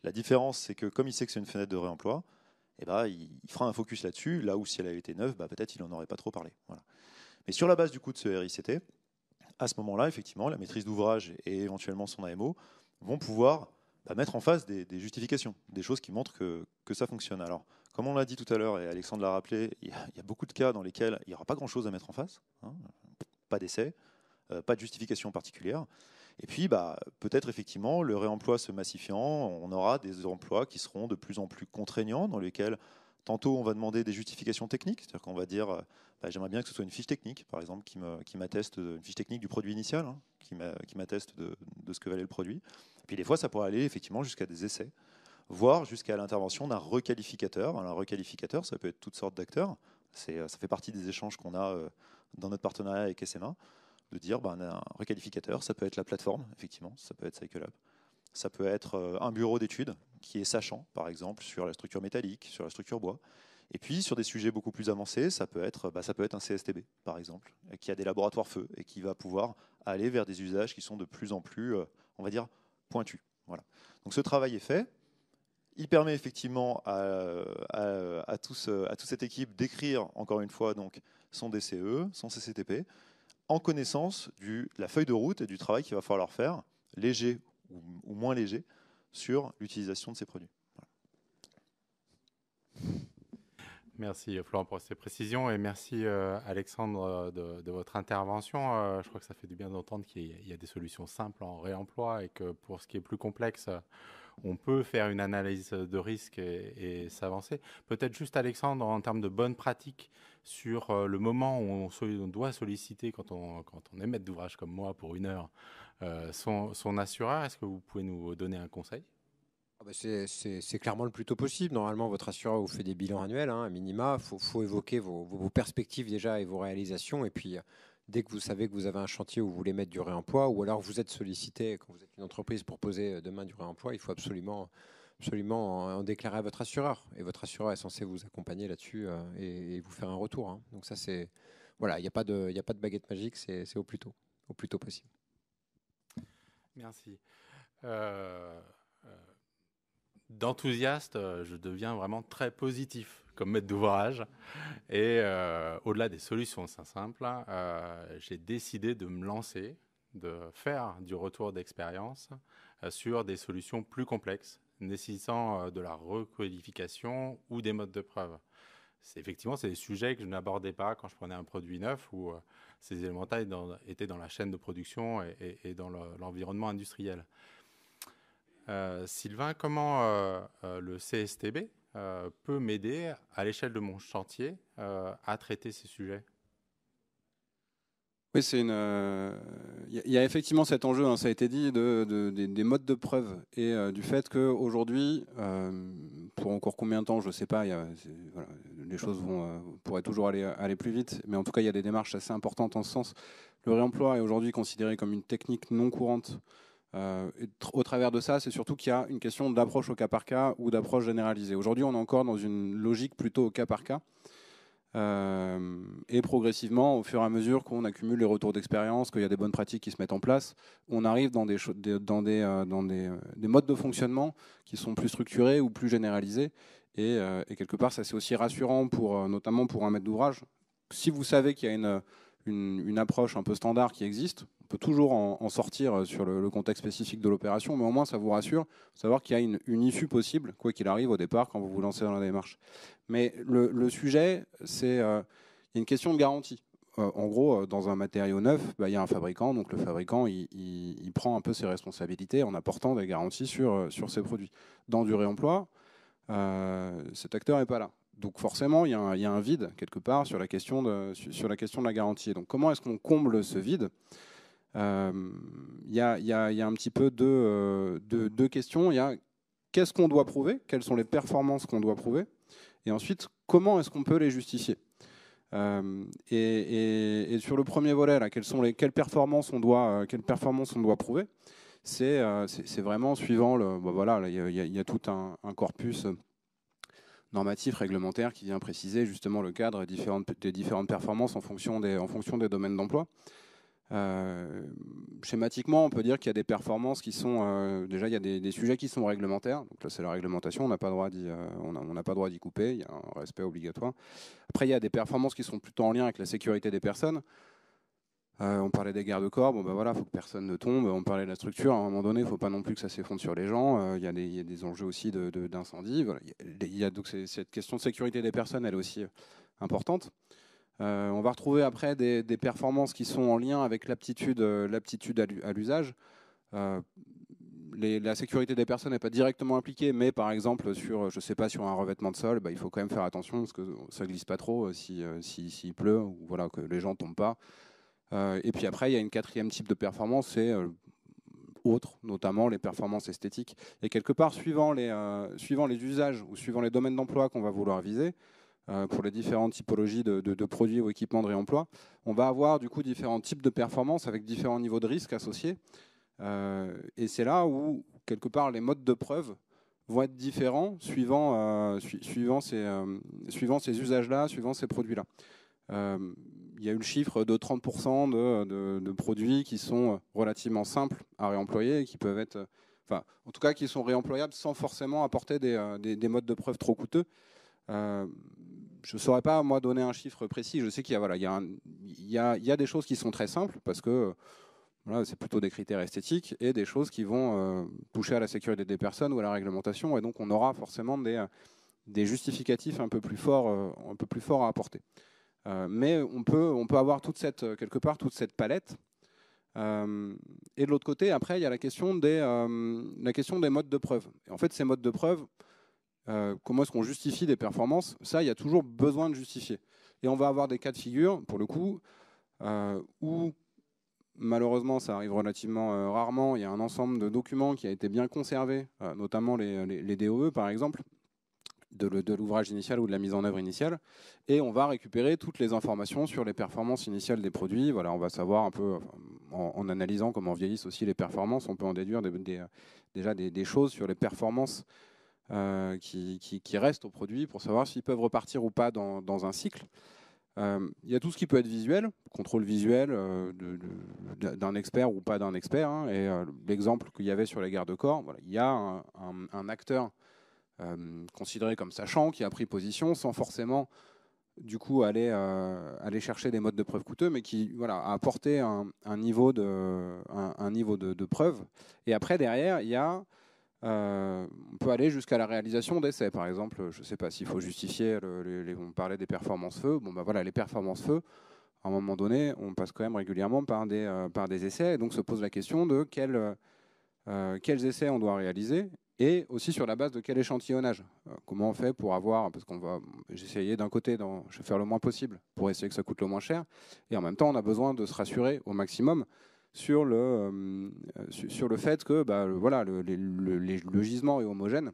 La différence, c'est que comme il sait que c'est une fenêtre de réemploi, eh ben, il fera un focus là-dessus, là où si elle avait été neuve, bah, peut-être il n'en aurait pas trop parlé. Voilà. Mais sur la base du coût de ce RICT, à ce moment-là, effectivement, la maîtrise d'ouvrage et éventuellement son AMO vont pouvoir mettre en face des, justifications, des choses qui montrent que, ça fonctionne. Alors, comme on l'a dit tout à l'heure, et Alexandre l'a rappelé, il y, a beaucoup de cas dans lesquels il n'y aura pas grand-chose à mettre en face, hein. pas d'essai, euh, pas de justification particulière. Et puis, bah, peut-être effectivement, le réemploi se massifiant, on aura des emplois qui seront de plus en plus contraignants, dans lesquels Tantôt, on va demander des justifications techniques, c'est-à-dire qu'on va dire euh, bah, j'aimerais bien que ce soit une fiche technique, par exemple, qui m'atteste, une fiche technique du produit initial, hein, qui m'atteste de, ce que valait le produit. Puis des fois, ça pourrait aller effectivement jusqu'à des essais, voire jusqu'à l'intervention d'un requalificateur. Un requalificateur, ça peut être toutes sortes d'acteurs. Euh, ça fait partie des échanges qu'on a euh, dans notre partenariat avec SMA, de dire bah, un requalificateur, ça peut être la plateforme, effectivement, ça peut être CycleUp. Ça peut être un bureau d'études qui est sachant, par exemple, sur la structure métallique, sur la structure bois. Et puis, sur des sujets beaucoup plus avancés, ça peut être, bah, ça peut être un CSTB, par exemple, qui a des laboratoires feu et qui va pouvoir aller vers des usages qui sont de plus en plus, euh, on va dire, pointus. Voilà. Donc ce travail est fait. Il permet effectivement à, à, tous, à toute cette équipe d'écrire, encore une fois, donc, son DCE, son CCTP, en connaissance de la feuille de route et du travail qu'il va falloir faire, léger ou moins léger, sur l'utilisation de ces produits. Merci euh, Florent pour ces précisions et merci euh, Alexandre euh, de, votre intervention. je crois que ça fait du bien d'entendre qu'il y, a des solutions simples en réemploi et que pour ce qui est plus complexe, on peut faire une analyse de risque et, s'avancer. Peut-être juste Alexandre en termes de bonnes pratiques sur le moment où on, doit solliciter quand on, quand est maître d'ouvrage comme moi pour une heure son assureur. Est-ce que vous pouvez nous donner un conseil ah bah c'est clairement le plus tôt possible. Normalement, votre assureur vous fait des bilans annuels, hein, à minima. Il faut, évoquer vos, perspectives déjà et vos réalisations. Et puis, euh, dès que vous savez que vous avez un chantier où vous voulez mettre du réemploi, ou alors vous êtes sollicité, quand vous êtes une entreprise, pour poser euh, demain du réemploi, il faut absolument, absolument en, déclarer à votre assureur. Et votre assureur est censé vous accompagner là-dessus euh, et, vous faire un retour. Hein. Donc ça, c'est... Voilà, il n'y a, pas de, a pas de baguette magique, c'est au plus tôt, au plus tôt possible. Merci. Euh d'enthousiaste, euh, je deviens vraiment très positif comme maître d'ouvrage. Et euh, au-delà des solutions simples, hein, euh, j'ai décidé de me lancer, de faire du retour d'expérience sur des solutions plus complexes, nécessitant de la requalification ou des modes de preuve. Effectivement, c'est des sujets que je n'abordais pas quand je prenais un produit neuf où ces éléments étaient dans la chaîne de production et, dans l'environnement industriel. Euh, Sylvain, comment euh, euh, le CSTB peut m'aider à l'échelle de mon chantier à traiter ces sujets oui, c'est une. Il y, a effectivement cet enjeu, hein, ça a été dit, de, des modes de preuve et du fait qu'aujourd'hui, pour encore combien de temps, je ne sais pas, les choses vont, pourraient toujours aller, aller plus vite, mais en tout cas, il y a des démarches assez importantes en ce sens. Le réemploi est aujourd'hui considéré comme une technique non courante euh, au travers de ça, c'est surtout qu'il y a une question d'approche au cas par cas ou d'approche généralisée. Aujourd'hui, on est encore dans une logique plutôt au cas par cas. Euh, et progressivement, au fur et à mesure qu'on accumule les retours d'expérience, qu'il y a des bonnes pratiques qui se mettent en place, on arrive dans des, dans des, euh, dans modes de fonctionnement qui sont plus structurés ou plus généralisés. Et, et quelque part, ça c'est aussi rassurant, pour, notamment pour un maître d'ouvrage. Si vous savez qu'il y a une une, approche un peu standard qui existe. On peut toujours en, sortir euh, sur le, contexte spécifique de l'opération, mais au moins ça vous rassure, savoir qu'il y a une, issue possible, quoi qu'il arrive au départ, quand vous vous lancez dans la démarche. Mais le, sujet, c'est euh, une question de garantie. Euh, en gros, dans un matériau neuf, bah, il y a un fabricant, donc le fabricant, il, prend un peu ses responsabilités en apportant des garanties sur, sur ses produits. Dans du réemploi, cet acteur n'est pas là donc forcément, il y, a un vide quelque part sur la question de, sur la, question de la garantie. Donc comment est-ce qu'on comble ce vide euh, Il y, a, un petit peu euh, deux, questions. Il y a qu'est-ce qu'on doit prouver Quelles sont les performances qu'on doit prouver Et ensuite, comment est-ce qu'on peut les justifier euh, et, sur le premier volet, là, quelles, sont les, quelles, performances on doit, quelles performances on doit prouver C'est vraiment suivant le. Bah voilà, il y, a tout un corpus normatif, réglementaire, qui vient préciser justement le cadre différentes, des différentes performances en fonction des, en fonction des domaines d'emploi. Euh, schématiquement, on peut dire qu'il y a des performances qui sont euh, déjà il y a des, sujets qui sont réglementaires. Donc là, c'est la réglementation, on n'a pas droit euh, on, n'a pas droit d'y couper. Il y a un respect obligatoire. Après, il y a des performances qui sont plutôt en lien avec la sécurité des personnes. Euh, on parlait des guerres de corps, bon ben voilà, faut que personne ne tombe. On parlait de la structure, à un moment donné, il faut pas non plus que ça s'effondre sur les gens. Euh, il y, a des enjeux aussi d'incendie. De, y a, donc cette question de sécurité des personnes, elle est aussi euh, importante. on va retrouver après des, performances qui sont en lien avec l'aptitude, à l'usage. la sécurité des personnes n'est pas directement impliquée, mais par exemple sur, je sais pas, sur un revêtement de sol, bah, il faut quand même faire attention parce que ça glisse pas trop s'il pleut ou voilà que les gens tombent pas. Euh, et puis après, il y a une quatrième type de performance, c'est euh, autre, notamment les performances esthétiques. Et quelque part, suivant les, euh, suivant les usages ou suivant les domaines d'emploi qu'on va vouloir viser, pour les différentes typologies de, produits ou équipements de réemploi, on va avoir du coup différents types de performances avec différents niveaux de risque associés. et c'est là où, quelque part, les modes de preuve vont être différents suivant, suivant ces, suivant ces usages-là, suivant ces produits-là il y a eu le chiffre de 30% de, produits qui sont relativement simples à réemployer et qui peuvent être, enfin, en tout cas, qui sont réemployables sans forcément apporter des, euh, modes de preuve trop coûteux. Euh, je ne saurais pas, moi, donner un chiffre précis. Je sais qu'il y, a, voilà, il y, a des choses qui sont très simples parce que c'est plutôt des critères esthétiques et des choses qui vont euh, toucher à la sécurité des personnes ou à la réglementation. Et donc, on aura forcément des, justificatifs un peu plus forts, un peu plus forts à apporter. Euh, mais on peut, on peut avoir toute cette, euh, quelque part toute cette palette. Euh, et de l'autre côté, après, il y a la question des, la question des modes de preuve. Et en fait, ces modes de preuve, comment est-ce qu'on justifie des performances Ça, il y a toujours besoin de justifier. Et on va avoir des cas de figure, pour le coup, où malheureusement, ça arrive relativement rarement, il y a un ensemble de documents qui a été bien conservé, notamment les, les, les DOE, par exemple, de l'ouvrage initial ou de la mise en œuvre initiale. Et on va récupérer toutes les informations sur les performances initiales des produits. Voilà, on va savoir un peu, en, analysant comment vieillissent aussi les performances, on peut en déduire déjà des, choses sur les performances euh, qui, restent aux produits pour savoir s'ils peuvent repartir ou pas dans, un cycle. Euh, il y a tout ce qui peut être visuel, contrôle visuel euh, d'un expert ou pas d'un expert. Hein, et l'exemple qu'il y avait sur les gardes-corps, il y a un acteur euh, considéré comme sachant, qui a pris position sans forcément du coup aller, euh, aller chercher des modes de preuve coûteux, mais qui voilà, a apporté un, niveau, de, un, niveau de, preuve. Et après, derrière, il y a, euh, on peut aller jusqu'à la réalisation d'essais. Par exemple, je ne sais pas s'il faut justifier, on parlait des performances feu. Bon, ben voilà, les performances feu, à un moment donné, on passe quand même régulièrement par des, par des essais. Et donc se pose la question de quel, quels essais on doit réaliser et aussi sur la base de quel échantillonnage euh, Comment on fait pour avoir, parce qu'on va, j'essayais d'un côté, dans, je faire le moins possible pour essayer que ça coûte le moins cher, et en même temps, on a besoin de se rassurer au maximum sur le, euh, sur le fait que bah, le, voilà, le, gisement est homogène,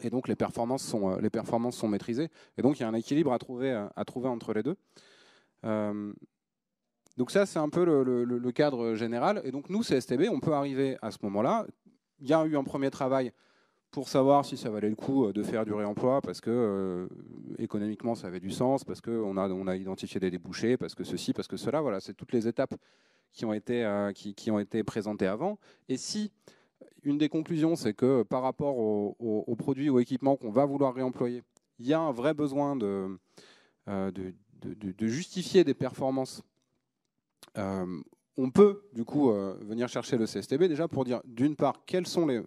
et donc les performances sont, euh, les performances sont maîtrisées, et donc il y a un équilibre à trouver, trouver entre les deux. donc ça, c'est un peu le, cadre général. Et donc nous, CSTB, on peut arriver à ce moment-là, il y a eu un premier travail pour savoir si ça valait le coup euh, de faire du réemploi, parce que euh, économiquement ça avait du sens, parce qu'on a, on a identifié des débouchés, parce que ceci, parce que cela. Voilà, c'est toutes les étapes qui ont été, euh, qui, ont été présentées avant. Et si une des conclusions, c'est que par rapport aux produits ou équipements qu'on va vouloir réemployer, il y a un vrai besoin de, de, de justifier des performances on peut du coup euh, venir chercher le CSTB déjà pour dire d'une part quelles sont les,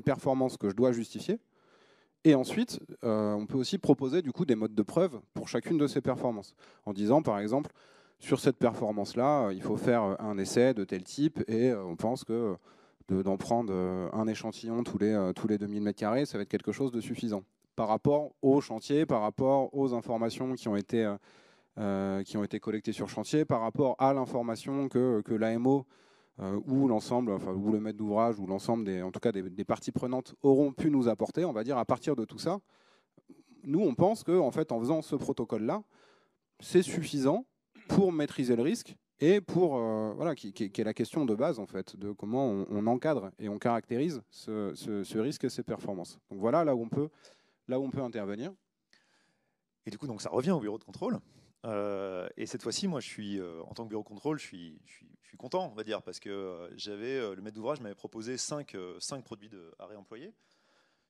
performances que je dois justifier, et ensuite euh, on peut aussi proposer du coup des modes de preuve pour chacune de ces performances, en disant par exemple sur cette performance-là, euh, il faut faire un essai de tel type et on pense que d'en prendre un échantillon tous les, tous les 2000 m2, ça va être quelque chose de suffisant par rapport au chantier, par rapport aux informations qui ont été euh, qui ont été collectés sur chantier par rapport à l'information que, que l'AMO euh, ou l'ensemble, enfin, ou le maître d'ouvrage, ou l'ensemble des, en tout cas des, parties prenantes auront pu nous apporter, on va dire, à partir de tout ça. Nous, on pense qu'en en fait, en faisant ce protocole-là, c'est suffisant pour maîtriser le risque et pour euh, voilà qui, est la question de base en fait de comment on, encadre et on caractérise ce, ce, risque et ses performances. Donc voilà là où on peut là où on peut intervenir. Et du coup donc ça revient au bureau de contrôle. Euh, et cette fois-ci, moi, je suis, euh, en tant que bureau contrôle, je suis, je suis, content, on va dire, parce que euh, j'avais, le maître d'ouvrage m'avait proposé 5, produits à réemployer.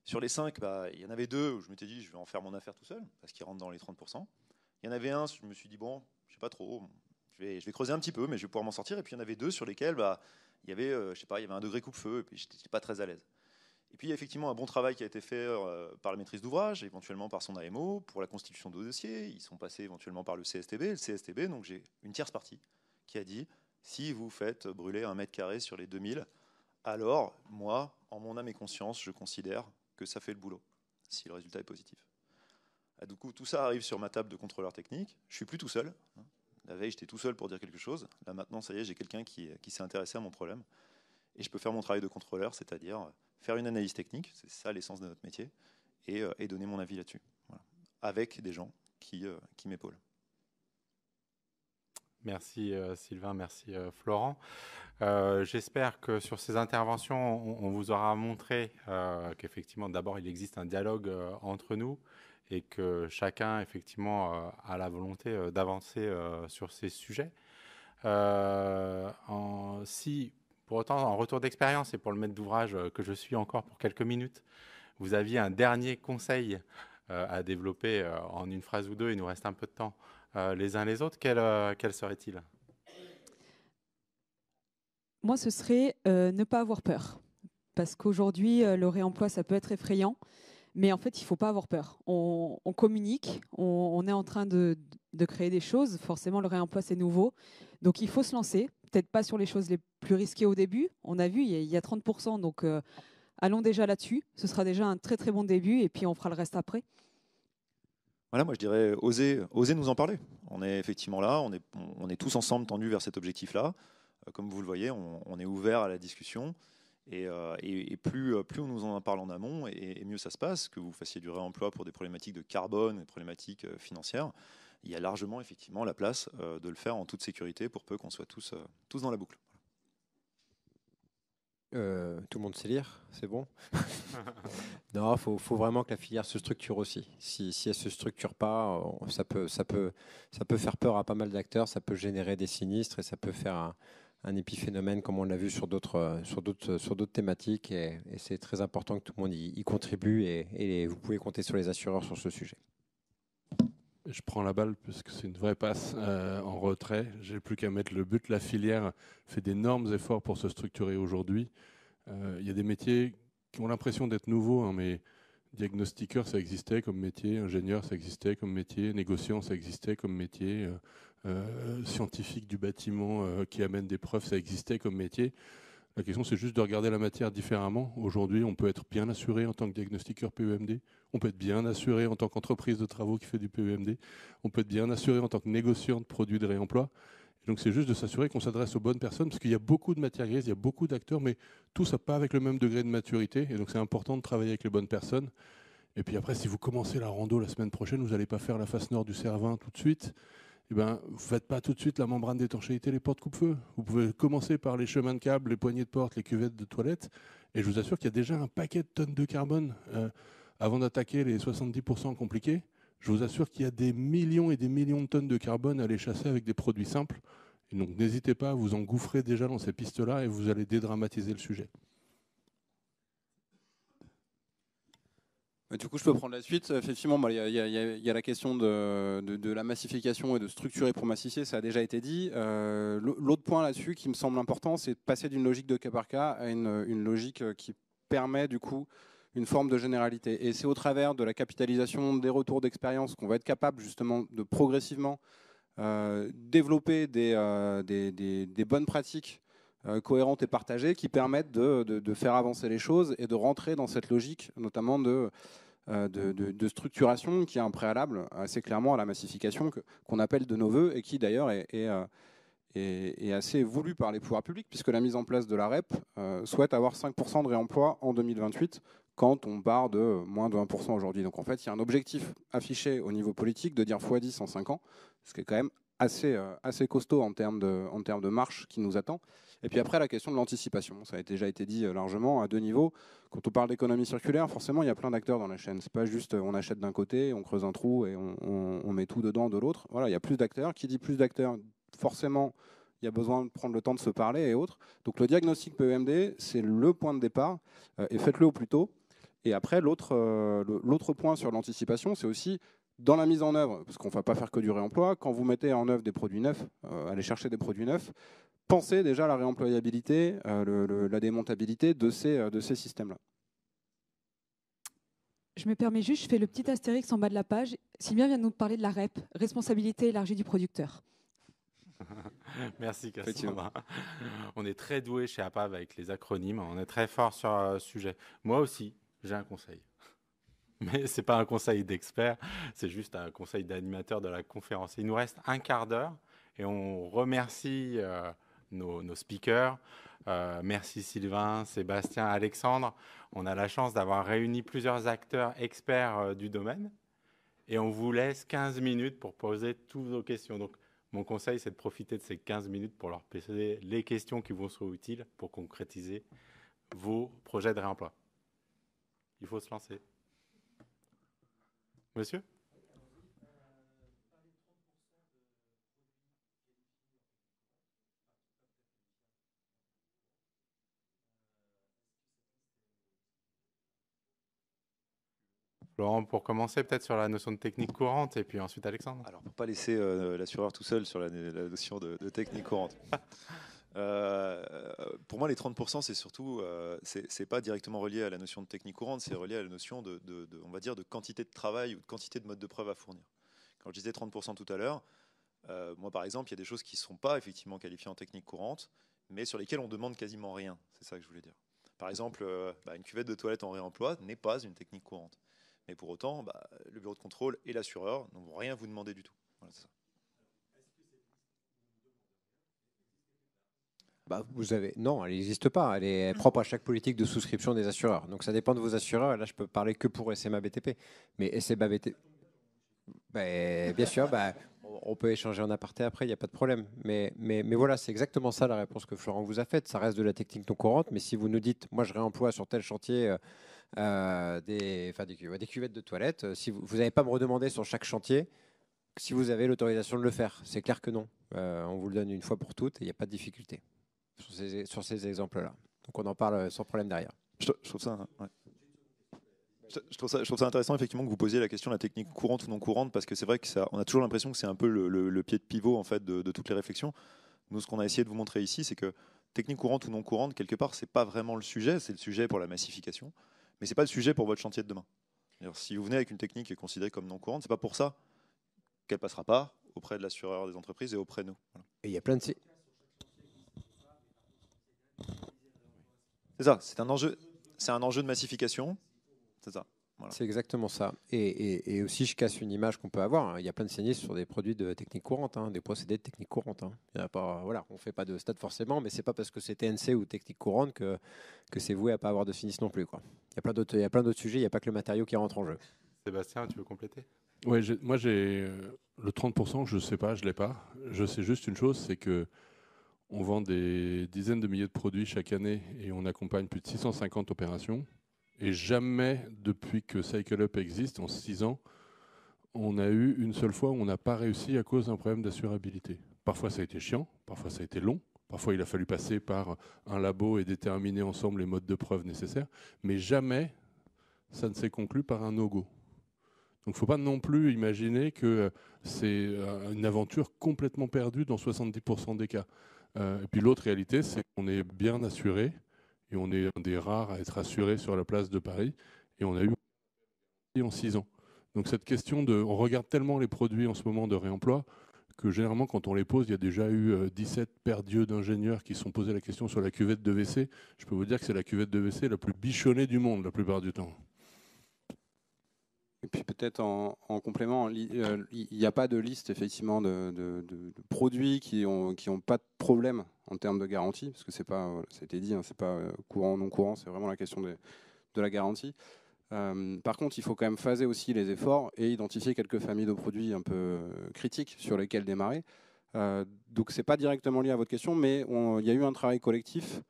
Sur les 5, bah, il y en avait deux où je m'étais dit, je vais en faire mon affaire tout seul, parce qu'il rentre dans les 30%. Il y en avait un, je me suis dit, bon, je sais pas trop, je vais, je vais creuser un petit peu, mais je vais pouvoir m'en sortir. Et puis il y en avait deux sur lesquels, bah, il y avait, je sais pas, il y avait un degré coupe-feu, et puis j'étais pas très à l'aise. Et puis, il y a effectivement un bon travail qui a été fait euh, par la maîtrise d'ouvrage, éventuellement par son AMO, pour la constitution de dossiers. Ils sont passés éventuellement par le CSTB. le CSTB, donc j'ai une tierce partie qui a dit si vous faites brûler un mètre carré sur les 2000, alors moi, en mon âme et conscience, je considère que ça fait le boulot, si le résultat est positif. Ah, du coup, tout ça arrive sur ma table de contrôleur technique. Je suis plus tout seul. Hein. La veille, j'étais tout seul pour dire quelque chose. Là, maintenant, ça y est, j'ai quelqu'un qui, qui s'est intéressé à mon problème. Et je peux faire mon travail de contrôleur, c'est-à-dire faire une analyse technique, c'est ça l'essence de notre métier, et, euh, donner mon avis là-dessus, avec des gens qui, euh, qui m'épaulent. Merci euh, Sylvain, merci Florent. J'espère que sur ces interventions, on, vous aura montré qu'effectivement, d'abord, il existe un dialogue entre nous et que chacun, effectivement, a la volonté d'avancer sur ces sujets. En, si pour autant, en retour d'expérience et pour le maître d'ouvrage euh, que je suis encore pour quelques minutes, vous aviez un dernier conseil euh, à développer euh, en une phrase ou deux, il nous reste un peu de temps, les uns les autres, quel, serait-il Moi, ce serait ne pas avoir peur. Parce qu'aujourd'hui, le réemploi, ça peut être effrayant, mais en fait, il ne faut pas avoir peur. On, communique, on, est en train de créer des choses. Forcément, le réemploi, c'est nouveau. Donc, il faut se lancer peut-être pas sur les choses les plus risquées au début. On a vu, il y a, 30%, donc euh, allons déjà là-dessus. Ce sera déjà un très très bon début et puis on fera le reste après. Voilà, moi je dirais oser, oser nous en parler. On est effectivement là, on est, on est tous ensemble tendus vers cet objectif-là. Euh, comme vous le voyez, on, est ouvert à la discussion. Et, euh, et, plus, plus, on nous en parle en amont, et, et, mieux ça se passe, que vous fassiez du réemploi pour des problématiques de carbone, des problématiques financières il y a largement effectivement la place euh, de le faire en toute sécurité pour peu qu'on soit tous, euh, tous dans la boucle. Euh, tout le monde sait lire, c'est bon. non, il faut, vraiment que la filière se structure aussi. Si, elle ne se structure pas, ça peut, ça, peut, ça peut faire peur à pas mal d'acteurs, ça peut générer des sinistres et ça peut faire un, épiphénomène comme on l'a vu sur d'autres sur d'autres sur d'autres thématiques et, c'est très important que tout le monde y, contribue et, vous pouvez compter sur les assureurs sur ce sujet je prends la balle puisque c'est une vraie passe euh, en retrait. J'ai plus qu'à mettre le but. La filière fait d'énormes efforts pour se structurer aujourd'hui. Euh, il y a des métiers qui ont l'impression d'être nouveaux, hein, mais diagnostiqueur, ça existait comme métier, ingénieur, ça existait comme métier, négociant, ça existait comme métier, euh, scientifique du bâtiment qui amène des preuves, ça existait comme métier. La question, c'est juste de regarder la matière différemment. Aujourd'hui, on peut être bien assuré en tant que diagnostiqueur PEMD, on peut être bien assuré en tant qu'entreprise de travaux qui fait du PEMD, on peut être bien assuré en tant que négociant de produits de réemploi. donc, c'est juste de s'assurer qu'on s'adresse aux bonnes personnes, parce qu'il y a beaucoup de matières grises, il y a beaucoup d'acteurs, mais tout ça pas avec le même degré de maturité. Et donc, c'est important de travailler avec les bonnes personnes. Et puis après, si vous commencez la rando la semaine prochaine, vous n'allez pas faire la face nord du Cervin tout de suite. Eh ben, vous ne faites pas tout de suite la membrane d'étanchéité, les portes coupe-feu. Vous pouvez commencer par les chemins de câbles, les poignées de porte, les cuvettes de toilettes. Et je vous assure qu'il y a déjà un paquet de tonnes de carbone euh, avant d'attaquer les 70% compliqués. Je vous assure qu'il y a des millions et des millions de tonnes de carbone à les chasser avec des produits simples. Et donc n'hésitez pas à vous engouffrer déjà dans ces pistes-là et vous allez dédramatiser le sujet. Du coup, je peux prendre la suite. Effectivement, il y, a la question de, la massification et de structurer pour massifier, ça a déjà été dit. Euh, l'autre point là-dessus qui me semble important, c'est de passer d'une logique de cas par cas à une, logique euh, qui permet du coup une forme de généralité. Et c'est au travers de la capitalisation des retours d'expérience qu'on va être capable justement de progressivement euh, développer des bonnes pratiques euh, cohérentes et partagées qui permettent de, faire avancer les choses et de rentrer dans cette logique, notamment de, euh, structuration, qui est un préalable assez clairement à la massification qu'on appelle de nos voeux et qui d'ailleurs euh, est, assez voulu par les pouvoirs publics, puisque la mise en place de la REP souhaite avoir 5% de réemploi en 2028 quand on part de moins de 1% aujourd'hui. Donc en fait, il y a un objectif affiché au niveau politique de dire x10 en 5 ans, ce qui est quand même assez, assez costaud en termes, de, en termes de marche qui nous attend. Et puis après, la question de l'anticipation. Ça a déjà été dit euh, largement à deux niveaux. Quand on parle d'économie circulaire, forcément, il y a plein d'acteurs dans la chaîne. C'est pas juste euh, on achète d'un côté, on creuse un trou et on, met tout dedans de l'autre. Voilà, il y a plus d'acteurs. Qui dit plus d'acteurs, forcément, il y a besoin de prendre le temps de se parler et autres. Donc le diagnostic PEMD, c'est le point de départ euh, et faites-le au plus tôt. Et après, l'autre point sur l'anticipation, c'est aussi dans la mise en œuvre, parce qu'on ne va pas faire que du réemploi, quand vous mettez en œuvre des produits neufs, allez chercher des produits neufs, penser déjà à la réemployabilité, euh, la démontabilité de ces, euh, de ces systèmes-là. Je me permets juste, je fais le petit astérix en bas de la page. Sylvain vient de nous parler de la REP, responsabilité élargie du producteur. Merci Cassandra. On est très doué chez APAV avec les acronymes, on est très fort sur euh, ce sujet. Moi aussi, j'ai un conseil. Mais ce n'est pas un conseil d'expert, c'est juste un conseil d'animateur de la conférence. Il nous reste un quart d'heure et on remercie nos, speakers. Euh, merci Sylvain, Sébastien, Alexandre. On a la chance d'avoir réuni plusieurs acteurs experts euh, du domaine. Et on vous laisse 15 minutes pour poser toutes vos questions. Donc, mon conseil, c'est de profiter de ces 15 minutes pour leur poser les questions qui vont être utiles pour concrétiser vos projets de réemploi. Il faut se lancer. Monsieur Laurent, pour commencer, peut-être sur la notion de technique courante, et puis ensuite Alexandre. Alors, pour ne pas laisser euh, l'assureur tout seul sur la, notion de, technique courante. Euh, pour moi, les 30%, c'est surtout, euh, c'est pas directement relié à la notion de technique courante, c'est relié à la notion de, on va dire, de quantité de travail ou de quantité de mode de preuve à fournir. Quand je disais 30% tout à l'heure, moi, par exemple, il y a des choses qui ne sont pas effectivement qualifiées en technique courante, mais sur lesquelles on demande quasiment rien. C'est ça que je voulais dire. Par exemple, bah, une cuvette de toilette en réemploi n'est pas une technique courante. Mais pour autant, bah, le bureau de contrôle et l'assureur ne vont rien vous demander du tout. Bah, vous avez... Non, elle n'existe pas. Elle est mm. propre à chaque politique de souscription des assureurs. Donc ça dépend de vos assureurs. là, je peux parler que pour SMA BTP. Mais SMA BTP. Bah, bien sûr, bah, on peut échanger en aparté après, il n'y a pas de problème. Mais, mais, voilà, c'est exactement ça la réponse que Florent vous a faite. Ça reste de la technique non courante, mais si vous nous dites, moi je réemploie sur tel chantier euh, euh, des, des, cuvettes de toilettes, euh, si vous n'avez pas me redemander sur chaque chantier si vous avez l'autorisation de le faire. C'est clair que non. on vous le donne une fois pour toutes et il n'y a pas de difficulté sur ces, exemples-là. Donc on en parle sans problème derrière. Je, trouve ça. Hein, je trouve, ça, intéressant effectivement que vous posiez la question de la technique courante ou non courante parce que c'est vrai que ça, on a toujours l'impression que c'est un peu le, pied de pivot en fait de, toutes les réflexions. Nous, ce qu'on a essayé de vous montrer ici, c'est que technique courante ou non courante, quelque part, c'est pas vraiment le sujet. C'est le sujet pour la massification, mais c'est pas le sujet pour votre chantier de demain. Si vous venez avec une technique qui est considérée comme non courante, c'est pas pour ça qu'elle passera pas auprès de l'assureur des entreprises et auprès de nous. Et il y a plein de c'est ça. C'est un enjeu. C'est un enjeu de massification c'est ça. C'est exactement ça. Et, aussi, je casse une image qu'on peut avoir. Hein. Il y a plein de sinistres sur des produits de technique courante, hein, des procédés de technique courante. Hein. on ne fait pas de stade forcément, mais c'est pas parce que c'est TNC ou technique courante que, c'est voué à pas avoir de sinistre non plus. Il y a plein d'autres, sujets. Il n'y a pas que le matériau qui rentre en jeu. Sébastien, tu veux compléter Oui. moi j'ai euh, le 30%, je ne sais pas, je ne l'ai pas. Je sais juste une chose, c'est que on vend des dizaines de milliers de produits chaque année et on accompagne plus de 650 opérations. Et jamais depuis que CycleUp existe, en six ans, on a eu une seule fois où on n'a pas réussi à cause d'un problème d'assurabilité. Parfois ça a été chiant, parfois ça a été long, parfois il a fallu passer par un labo et déterminer ensemble les modes de preuve nécessaires, mais jamais ça ne s'est conclu par un no-go. Donc il ne faut pas non plus imaginer que euh, c'est euh, une aventure complètement perdue dans 70% des cas. Euh, et puis l'autre réalité, c'est qu'on est bien assuré et on est un des rares à être assuré sur la place de Paris, et on a eu en six ans. Donc cette question de, on regarde tellement les produits en ce moment de réemploi que généralement quand on les pose, il y a déjà eu 17 euh, paires d'yeux d'ingénieurs qui sont posés la question sur la cuvette de WC. Je peux vous dire que c'est la cuvette de WC la plus bichonnée du monde la plupart du temps. Et puis peut-être en, complément, euh, il n'y a pas de liste effectivement de, produits qui n'ont qui ont pas de problème en termes de garantie, parce que c'est pas, ça a été dit, ce hein, c'est pas euh, courant non courant, c'est vraiment la question de, la garantie. Euh, par contre, il faut quand même phaser aussi les efforts et identifier quelques familles de produits un peu critiques sur lesquelles démarrer. Euh, donc c'est pas directement lié à votre question, mais il y a eu un travail collectif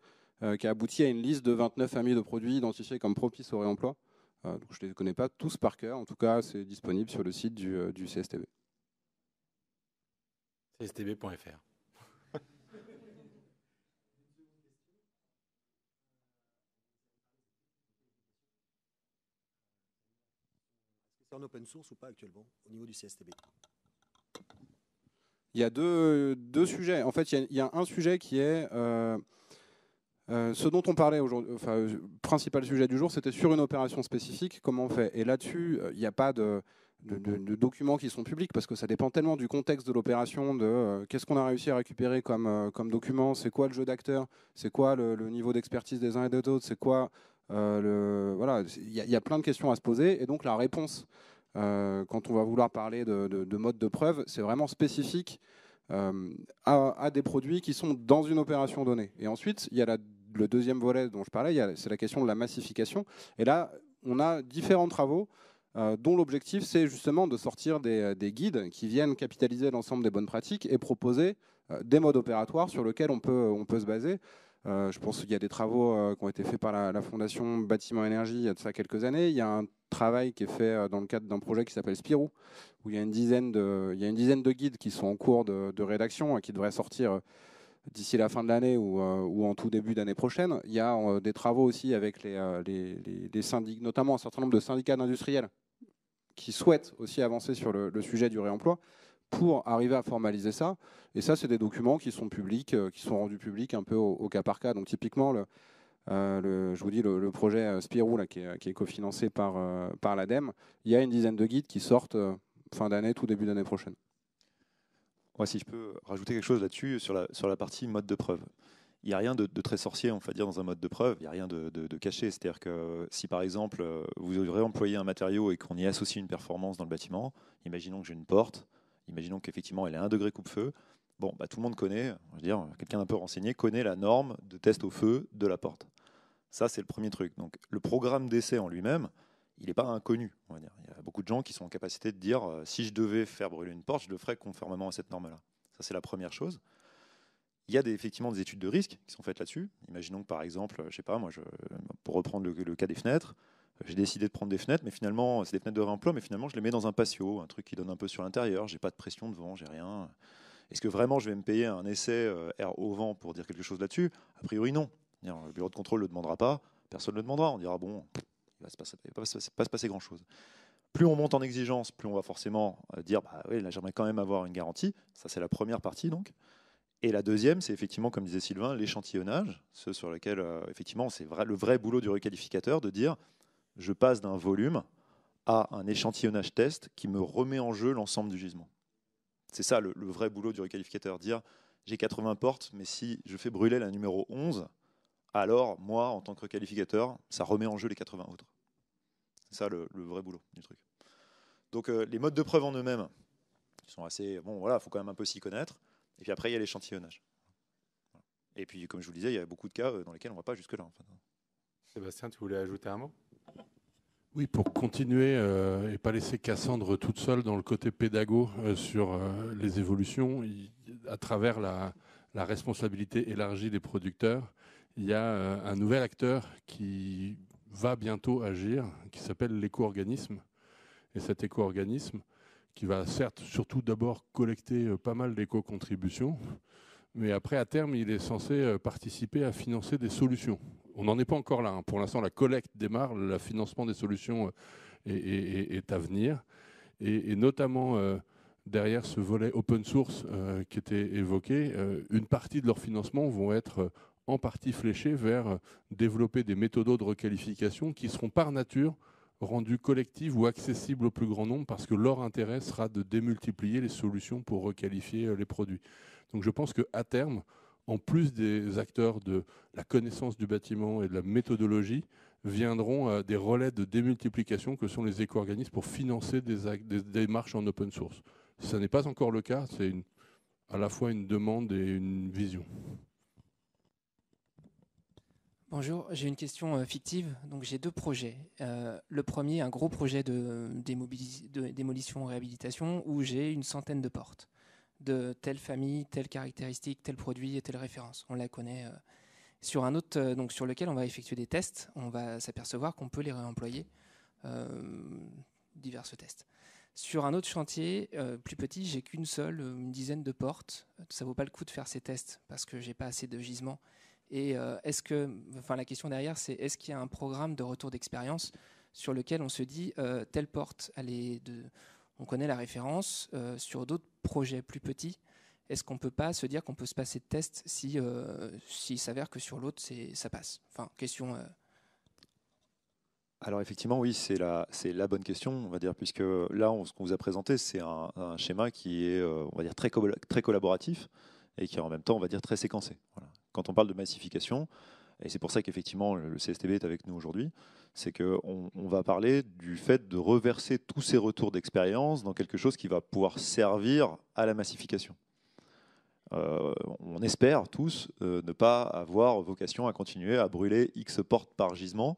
qui a abouti à une liste de 29 familles de produits identifiées comme propices au réemploi. Euh, je ne les connais pas tous par cœur. En tout cas, c'est disponible sur le site du, euh, du CSTB. CSTB.fr. en open source ou pas actuellement au niveau du CSTB Il y a deux, deux sujets. En fait, il y, a, un sujet qui est euh, euh, ce dont on parlait aujourd'hui, enfin, euh, principal sujet du jour, c'était sur une opération spécifique, comment on fait. Et là-dessus, euh, il n'y a pas de, documents qui sont publics parce que ça dépend tellement du contexte de l'opération, de qu'est-ce qu'on a réussi à récupérer comme, comme document, c'est quoi le jeu d'acteurs, c'est quoi le, niveau d'expertise des uns et des autres, c'est quoi le. Voilà, il y, a plein de questions à se poser et donc la réponse, quand on va vouloir parler de, mode de preuve, c'est vraiment spécifique. à, des produits qui sont dans une opération donnée. Et ensuite, il y a la le deuxième volet dont je parlais, c'est la question de la massification. Et là, on a différents travaux euh, dont l'objectif, c'est justement de sortir euh, des, guides qui viennent capitaliser l'ensemble des bonnes pratiques et proposer euh, des modes opératoires sur lesquels on peut, on peut se baser. je pense qu'il y a des travaux qui ont été faits par la, Fondation Bâtiment Énergie il y a de ça quelques années. Il y a un travail qui est fait dans le cadre d'un projet qui s'appelle Spirou, où il y, a une dizaine de, guides qui sont en cours de, de rédaction et hein, qui devraient sortir d'ici la fin de l'année euh, ou, en tout début d'année prochaine. Il y a euh, des travaux aussi avec les, euh, syndicats, notamment un certain nombre de syndicats d'industriels qui souhaitent aussi avancer sur le, sujet du réemploi pour arriver à formaliser ça. Et ça, c'est des documents qui sont publics, qui sont rendus publics un peu au, cas par cas. Donc typiquement, le, je vous dis, le, projet Spirou, qui est, cofinancé par, l'ADEME, il y a une dizaine de guides qui sortent fin d'année, tout début d'année prochaine. Ouais, si je peux rajouter quelque chose là-dessus, sur la, sur la partie mode de preuve. Il n'y a rien de, très sorcier, on va dire, dans un mode de preuve. Il n'y a rien de, caché. C'est-à-dire que si, par exemple, euh, vous aurez employé un matériau et qu'on y associe une performance dans le bâtiment, imaginons que j'ai une porte, imaginons qu'effectivement elle est à 1 degré coupe-feu, bon, bah, tout le monde connaît, je dire, quelqu'un d'un peu renseigné connaît la norme de test au feu de la porte. Ça, c'est le premier truc. Donc, le programme d'essai en lui-même, il n'est pas inconnu. On va dire. Il y a beaucoup de gens qui sont en capacité de dire euh, si je devais faire brûler une porte, je le ferais conformément à cette norme-là. Ça, c'est la première chose. Il y a effectivement des études de risque qui sont faites là-dessus. Imaginons que, par exemple, euh, je sais pas, moi, je, pour reprendre le, cas des fenêtres, euh, j'ai décidé de prendre des fenêtres, mais finalement, c'est des fenêtres de réemploi, mais finalement, je les mets dans un patio, un truc qui donne un peu sur l'intérieur. J'ai pas de pression de vent, j'ai rien. Est-ce que vraiment je vais me payer un essai air au vent pour dire quelque chose là-dessus A priori, non. Le bureau de contrôle ne le demandera pas, personne ne demandera. On dira bon, il ne va, pas, se, passer grand-chose. Plus on monte en exigence, plus on va forcément euh, dire bah oui, là j'aimerais quand même avoir une garantie. Ça, c'est la première partie donc. Et la deuxième, c'est effectivement, comme disait Sylvain, l'échantillonnage, ce sur lequel, euh, effectivement, c'est vrai, le vrai boulot du requalificateur de dire je passe d'un volume à un échantillonnage test qui me remet en jeu l'ensemble du gisement. C'est ça le, le, vrai boulot du requalificateur, dire j'ai 80 portes, mais si je fais brûler la numéro 11, alors moi, en tant que qualificateur, ça remet en jeu les 80 autres. C'est ça le, vrai boulot du truc. Donc euh, les modes de preuve en eux-mêmes, sont assez... Bon, voilà, il faut quand même un peu s'y connaître. Et puis après, il y a l'échantillonnage. Et puis, comme je vous le disais, il y a beaucoup de cas euh, dans lesquels on ne va pas jusque-là. Sébastien, tu voulais ajouter un mot oui, pour continuer euh, et pas laisser Cassandre toute seule dans le côté pédago sur les évolutions, à travers la, responsabilité élargie des producteurs, il y a euh, un nouvel acteur qui va bientôt agir, qui s'appelle l'éco-organisme. Et cet éco-organisme, qui va certes surtout d'abord collecter euh, pas mal d'éco-contributions, mais après, à terme, il est censé euh, participer à financer des solutions. On n'en est pas encore là. Hein. Pour l'instant, la collecte démarre, le financement des solutions est, à venir. Et, notamment, derrière ce volet open source qui était évoqué, une partie de leur financement vont être en partie fléchés vers euh, développer des méthodos de requalification qui seront par nature rendues collectives ou accessibles au plus grand nombre parce que leur intérêt sera de démultiplier les solutions pour requalifier euh, les produits. Donc je pense qu'à terme, en plus des acteurs de la connaissance du bâtiment et de la méthodologie, viendront euh, des relais de démultiplication que sont les éco-organismes pour financer des, démarches en open source. Ce n'est pas encore le cas, c'est à la fois une demande et une vision. Bonjour, j'ai une question euh, fictive. Donc j'ai deux projets. Euh, le premier, un gros projet de, démolition démolition-réhabilitation où j'ai une centaine de portes de telle famille, telle caractéristique, tel produit et telle référence. On la connaît. Euh, sur un autre, donc sur lequel on va effectuer des tests, on va s'apercevoir qu'on peut les réemployer, divers tests. Sur un autre chantier, plus petit, j'ai qu'une seule, une dizaine de portes. Ça vaut pas le coup de faire ces tests parce que j'ai pas assez de gisements et euh, est-ce que, enfin, la question derrière, c'est est-ce qu'il y a un programme de retour d'expérience sur lequel on se dit euh, telle porte, on connaît la référence euh, sur d'autres projets plus petits. Est-ce qu'on peut pas se dire qu'on peut se passer de test si s'il s'avère que sur l'autre ça passe Enfin, question. Alors effectivement, oui, c'est la, c'est la bonne question, on va dire, puisque là, on, ce qu'on vous a présenté, c'est un, schéma qui est, on va dire, très, très collaboratif et qui est en même temps, on va dire, très séquencé. Voilà quand on parle de massification, et c'est pour ça qu'effectivement le CSTB est avec nous aujourd'hui, c'est qu'on on va parler du fait de reverser tous ces retours d'expérience dans quelque chose qui va pouvoir servir à la massification. Euh, on espère tous euh, ne pas avoir vocation à continuer à brûler X portes par gisement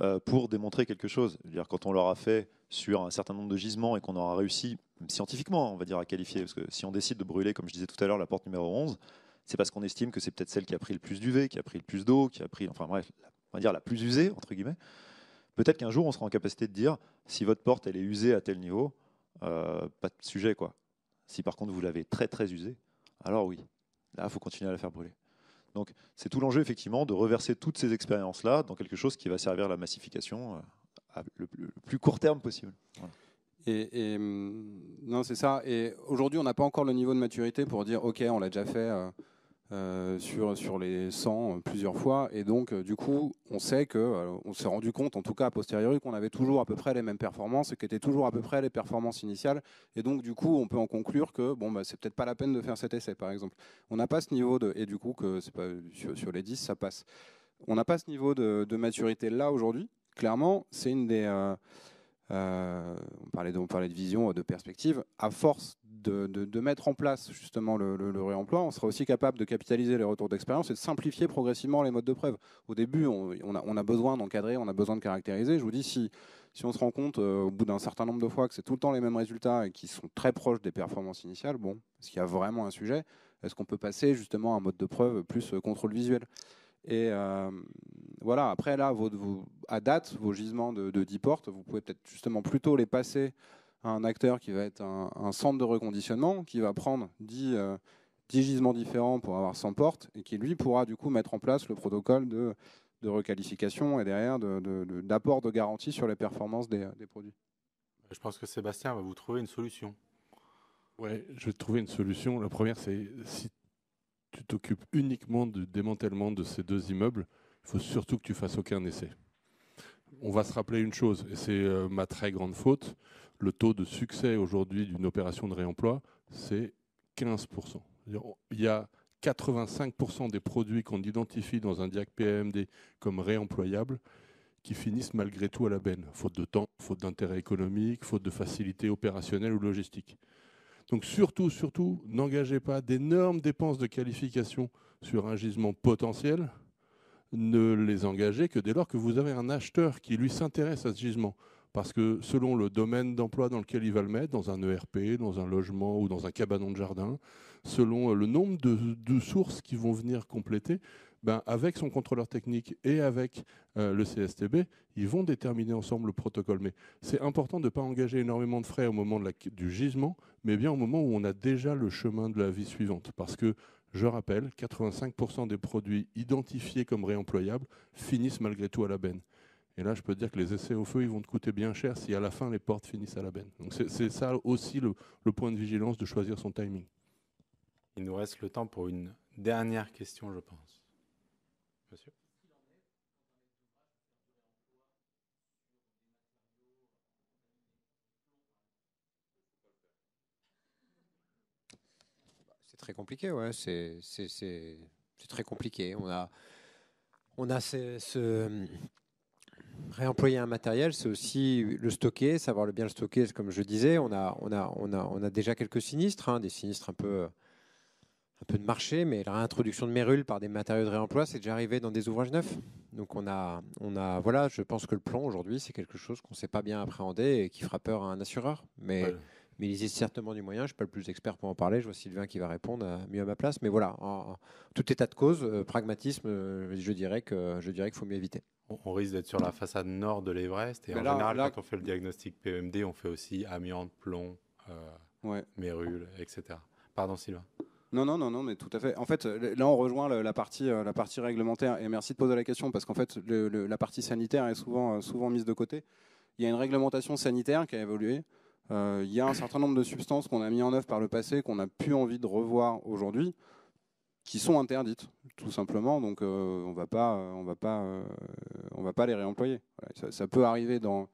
euh, pour démontrer quelque chose. -dire quand on l'aura fait sur un certain nombre de gisements et qu'on aura réussi scientifiquement, on va dire, à qualifier, parce que si on décide de brûler, comme je disais tout à l'heure, la porte numéro 11, c'est parce qu'on estime que c'est peut-être celle qui a pris le plus d'UV, qui a pris le plus d'eau, qui a pris, enfin bref, on va dire la plus usée, entre guillemets. Peut-être qu'un jour, on sera en capacité de dire, si votre porte, elle est usée à tel niveau, euh, pas de sujet, quoi. Si par contre, vous l'avez très, très usée, alors oui, là, il faut continuer à la faire brûler. Donc, c'est tout l'enjeu, effectivement, de reverser toutes ces expériences-là dans quelque chose qui va servir la massification euh, le, plus court terme possible. Et, hum, non, c'est ça. Et aujourd'hui, on n'a pas encore le niveau de maturité pour dire, OK, on l'a déjà fait. Euh, euh, sur, sur les 100 euh, plusieurs fois. Et donc, euh, du coup, on sait que, on s'est rendu compte, en tout cas a posteriori, qu'on avait toujours à peu près les mêmes performances qui qu'étaient toujours à peu près les performances initiales. Et donc, du coup, on peut en conclure que, bon, bah, c'est peut-être pas la peine de faire cet essai, par exemple. On n'a pas ce niveau de. Et du coup, que c'est pas, sur, les 10, ça passe. On n'a pas ce niveau de, maturité là aujourd'hui. Clairement, c'est une des. Euh, on, parlait de, de vision, de perspective. À force de, mettre en place justement le, réemploi, on sera aussi capable de capitaliser les retours d'expérience et de simplifier progressivement les modes de preuve. Au début, on, a, besoin d'encadrer, on a besoin de caractériser. Je vous dis, si, on se rend compte euh, au bout d'un certain nombre de fois que c'est tout le temps les mêmes résultats et qui sont très proches des performances initiales, bon, est-ce qu'il y a vraiment un sujet Est-ce qu'on peut passer justement à un mode de preuve plus euh, contrôle visuel et euh, voilà, après là, à date, vos gisements de, 10 portes, vous pouvez peut-être justement plutôt les passer à un acteur qui va être un, centre de reconditionnement, qui va prendre 10, euh, gisements différents pour avoir 100 portes, et qui lui pourra du coup mettre en place le protocole de, de requalification et derrière d'apport de, garantie sur les performances des, des produits. Je pense que Sébastien va vous trouver une solution. Ouais, je vais trouver une solution. La première, c'est si tu t'occupes uniquement du démantèlement de ces deux immeubles, il faut surtout que tu fasses aucun essai. On va se rappeler une chose, et c'est euh, ma très grande faute, le taux de succès aujourd'hui d'une opération de réemploi, c'est 15%. Il y a 85% des produits qu'on identifie dans un DIAC PMD comme réemployables qui finissent malgré tout à la benne, faute de temps, faute d'intérêt économique, faute de facilité opérationnelle ou logistique. Donc surtout, surtout, n'engagez pas d'énormes dépenses de qualification sur un gisement potentiel. Ne les engagez que dès lors que vous avez un acheteur qui lui s'intéresse à ce gisement. Parce que selon le domaine d'emploi dans lequel il va le mettre, dans un ERP, dans un logement ou dans un cabanon de jardin, selon le nombre de, de sources qui vont venir compléter, ben, avec son contrôleur technique et avec euh, le CSTB, ils vont déterminer ensemble le protocole. Mais c'est important de ne pas engager énormément de frais au moment du gisement, mais bien au moment où on a déjà le chemin de la vie suivante. Parce que, je rappelle, 85% des produits identifiés comme réemployables finissent malgré tout à la benne. Et là, je peux dire que les essais au feu, ils vont te coûter bien cher si à la fin, les portes finissent à la benne. Donc c'est ça aussi le point de vigilance de choisir son timing. Il nous reste le temps pour une dernière question, je pense. très compliqué, ouais. C'est très compliqué. On a, on a ce, réemployer un matériel, c'est aussi le stocker, savoir le bien le stocker. Comme je disais, on a, on a, on a, on a déjà quelques sinistres, hein, des sinistres un peu, un peu de marché, mais la réintroduction de mérules par des matériaux de réemploi, c'est déjà arrivé dans des ouvrages neufs. Donc on a, on a, voilà, je pense que le plomb aujourd'hui, c'est quelque chose qu'on ne sait pas bien appréhender et qui fera peur à un assureur. Mais mais il existe certainement du moyen. Je ne suis pas le plus expert pour en parler. Je vois Sylvain qui va répondre euh, mieux à ma place. Mais voilà, tout état de cause, euh, pragmatisme, euh, je dirais que je dirais qu'il faut mieux éviter. On, risque d'être sur la façade nord de l'Everest. Et en là, général, quand on fait le diagnostic PMD, e on fait aussi amiante, plomb, ouais. mérule, etc. Pardon, Sylvain. Non, non, non, non, mais tout à fait. En fait, là, on rejoint la partie, la partie réglementaire. Et merci de poser la question, parce qu'en fait, la partie sanitaire est souvent, souvent mise de côté. Il y a une réglementation sanitaire qui a évolué, euh, il y a un certain nombre de substances qu'on a mis en œuvre par le passé, qu'on n'a plus envie de revoir aujourd'hui, qui sont interdites, tout simplement. Donc euh, on ne va pas, euh, on les réemployer. ça, peut arriver dans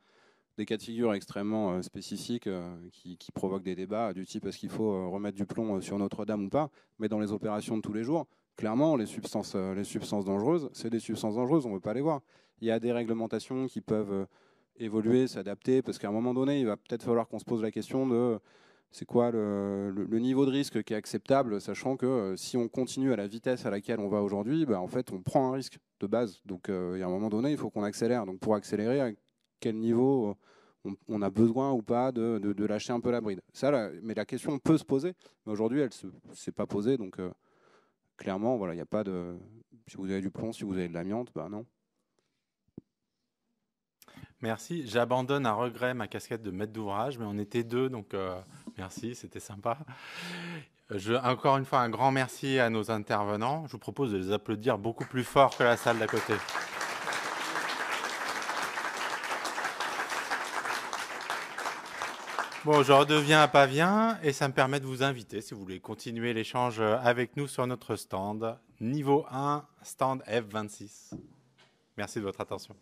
des cas de figure extrêmement spécifiques qui, provoquent des débats du type est-ce qu'il faut remettre du plomb sur Notre-Dame ou pas, mais dans les opérations de tous les jours, clairement, les substances, les substances dangereuses, c'est des substances dangereuses, on ne veut pas les voir. Il y a des réglementations qui peuvent évoluer, s'adapter, parce qu'à un moment donné, il va peut-être falloir qu'on se pose la question de c'est quoi le, niveau de risque qui est acceptable, sachant que euh, si on continue à la vitesse à laquelle on va aujourd'hui, bah, en fait, on prend un risque de base. Donc, euh, il y a un moment donné, il faut qu'on accélère. Donc, pour accélérer, à quel niveau euh, on, a besoin ou pas de, lâcher un peu la bride Ça, mais la question peut se poser. Mais aujourd'hui, elle ne s'est pas posée. Donc, clairement, voilà, il n'y a pas de. Si vous avez du plomb, si vous avez de l'amiante, bah non. Merci. J'abandonne à regret ma casquette de maître d'ouvrage, mais on était deux, donc euh, merci, c'était sympa. Je, encore une fois, un grand merci à nos intervenants. Je vous propose de les applaudir beaucoup plus fort que la salle d'à côté. Bon, je redeviens à Pavien et ça me permet de vous inviter, si vous voulez continuer l'échange avec nous sur notre stand, niveau 1, stand F26. Merci de votre attention.